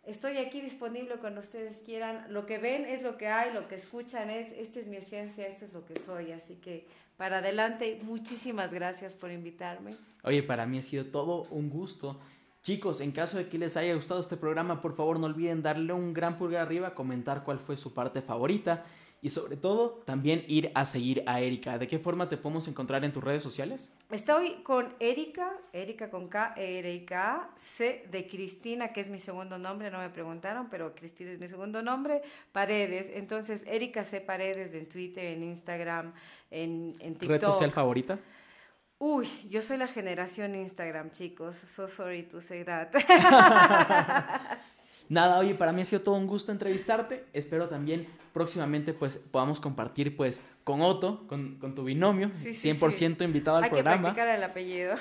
Estoy aquí disponible cuando ustedes quieran. Lo que ven es lo que hay, lo que escuchan es, esta es mi esencia, esto es lo que soy. Así que para adelante, muchísimas gracias por invitarme. Oye, para mí ha sido todo un gusto. Chicos, en caso de que les haya gustado este programa, por favor no olviden darle un gran pulgar arriba, comentar cuál fue su parte favorita y sobre todo también ir a seguir a Erika. ¿De qué forma te podemos encontrar en tus redes sociales? Estoy con Erika, Erika con K, Erika C de Cristina, que es mi segundo nombre, no me preguntaron, pero Cristina es mi segundo nombre, Paredes. Entonces, Erika C Paredes en Twitter, en Instagram, en, en TikTok. ¿Red social favorita? Uy, yo soy la generación Instagram, chicos. So sorry to say that. <laughs> Nada, oye, para mí ha sido todo un gusto entrevistarte. Espero también próximamente pues podamos compartir pues con Otto, con, tu binomio, sí, 100% invitado al programa. Hay que practicar el apellido.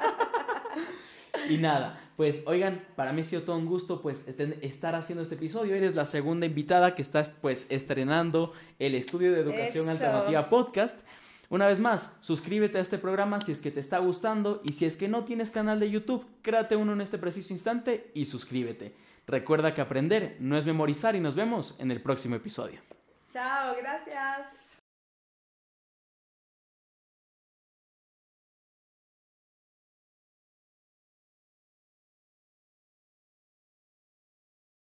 <laughs> y nada, pues oigan, para mí ha sido todo un gusto pues estar haciendo este episodio. Eres la segunda invitada que estás pues estrenando el estudio de educación alternativa podcast. Una vez más, suscríbete a este programa si es que te está gustando y si es que no tienes canal de YouTube, créate uno en este preciso instante y suscríbete. Recuerda que aprender no es memorizar y nos vemos en el próximo episodio. Chao, gracias.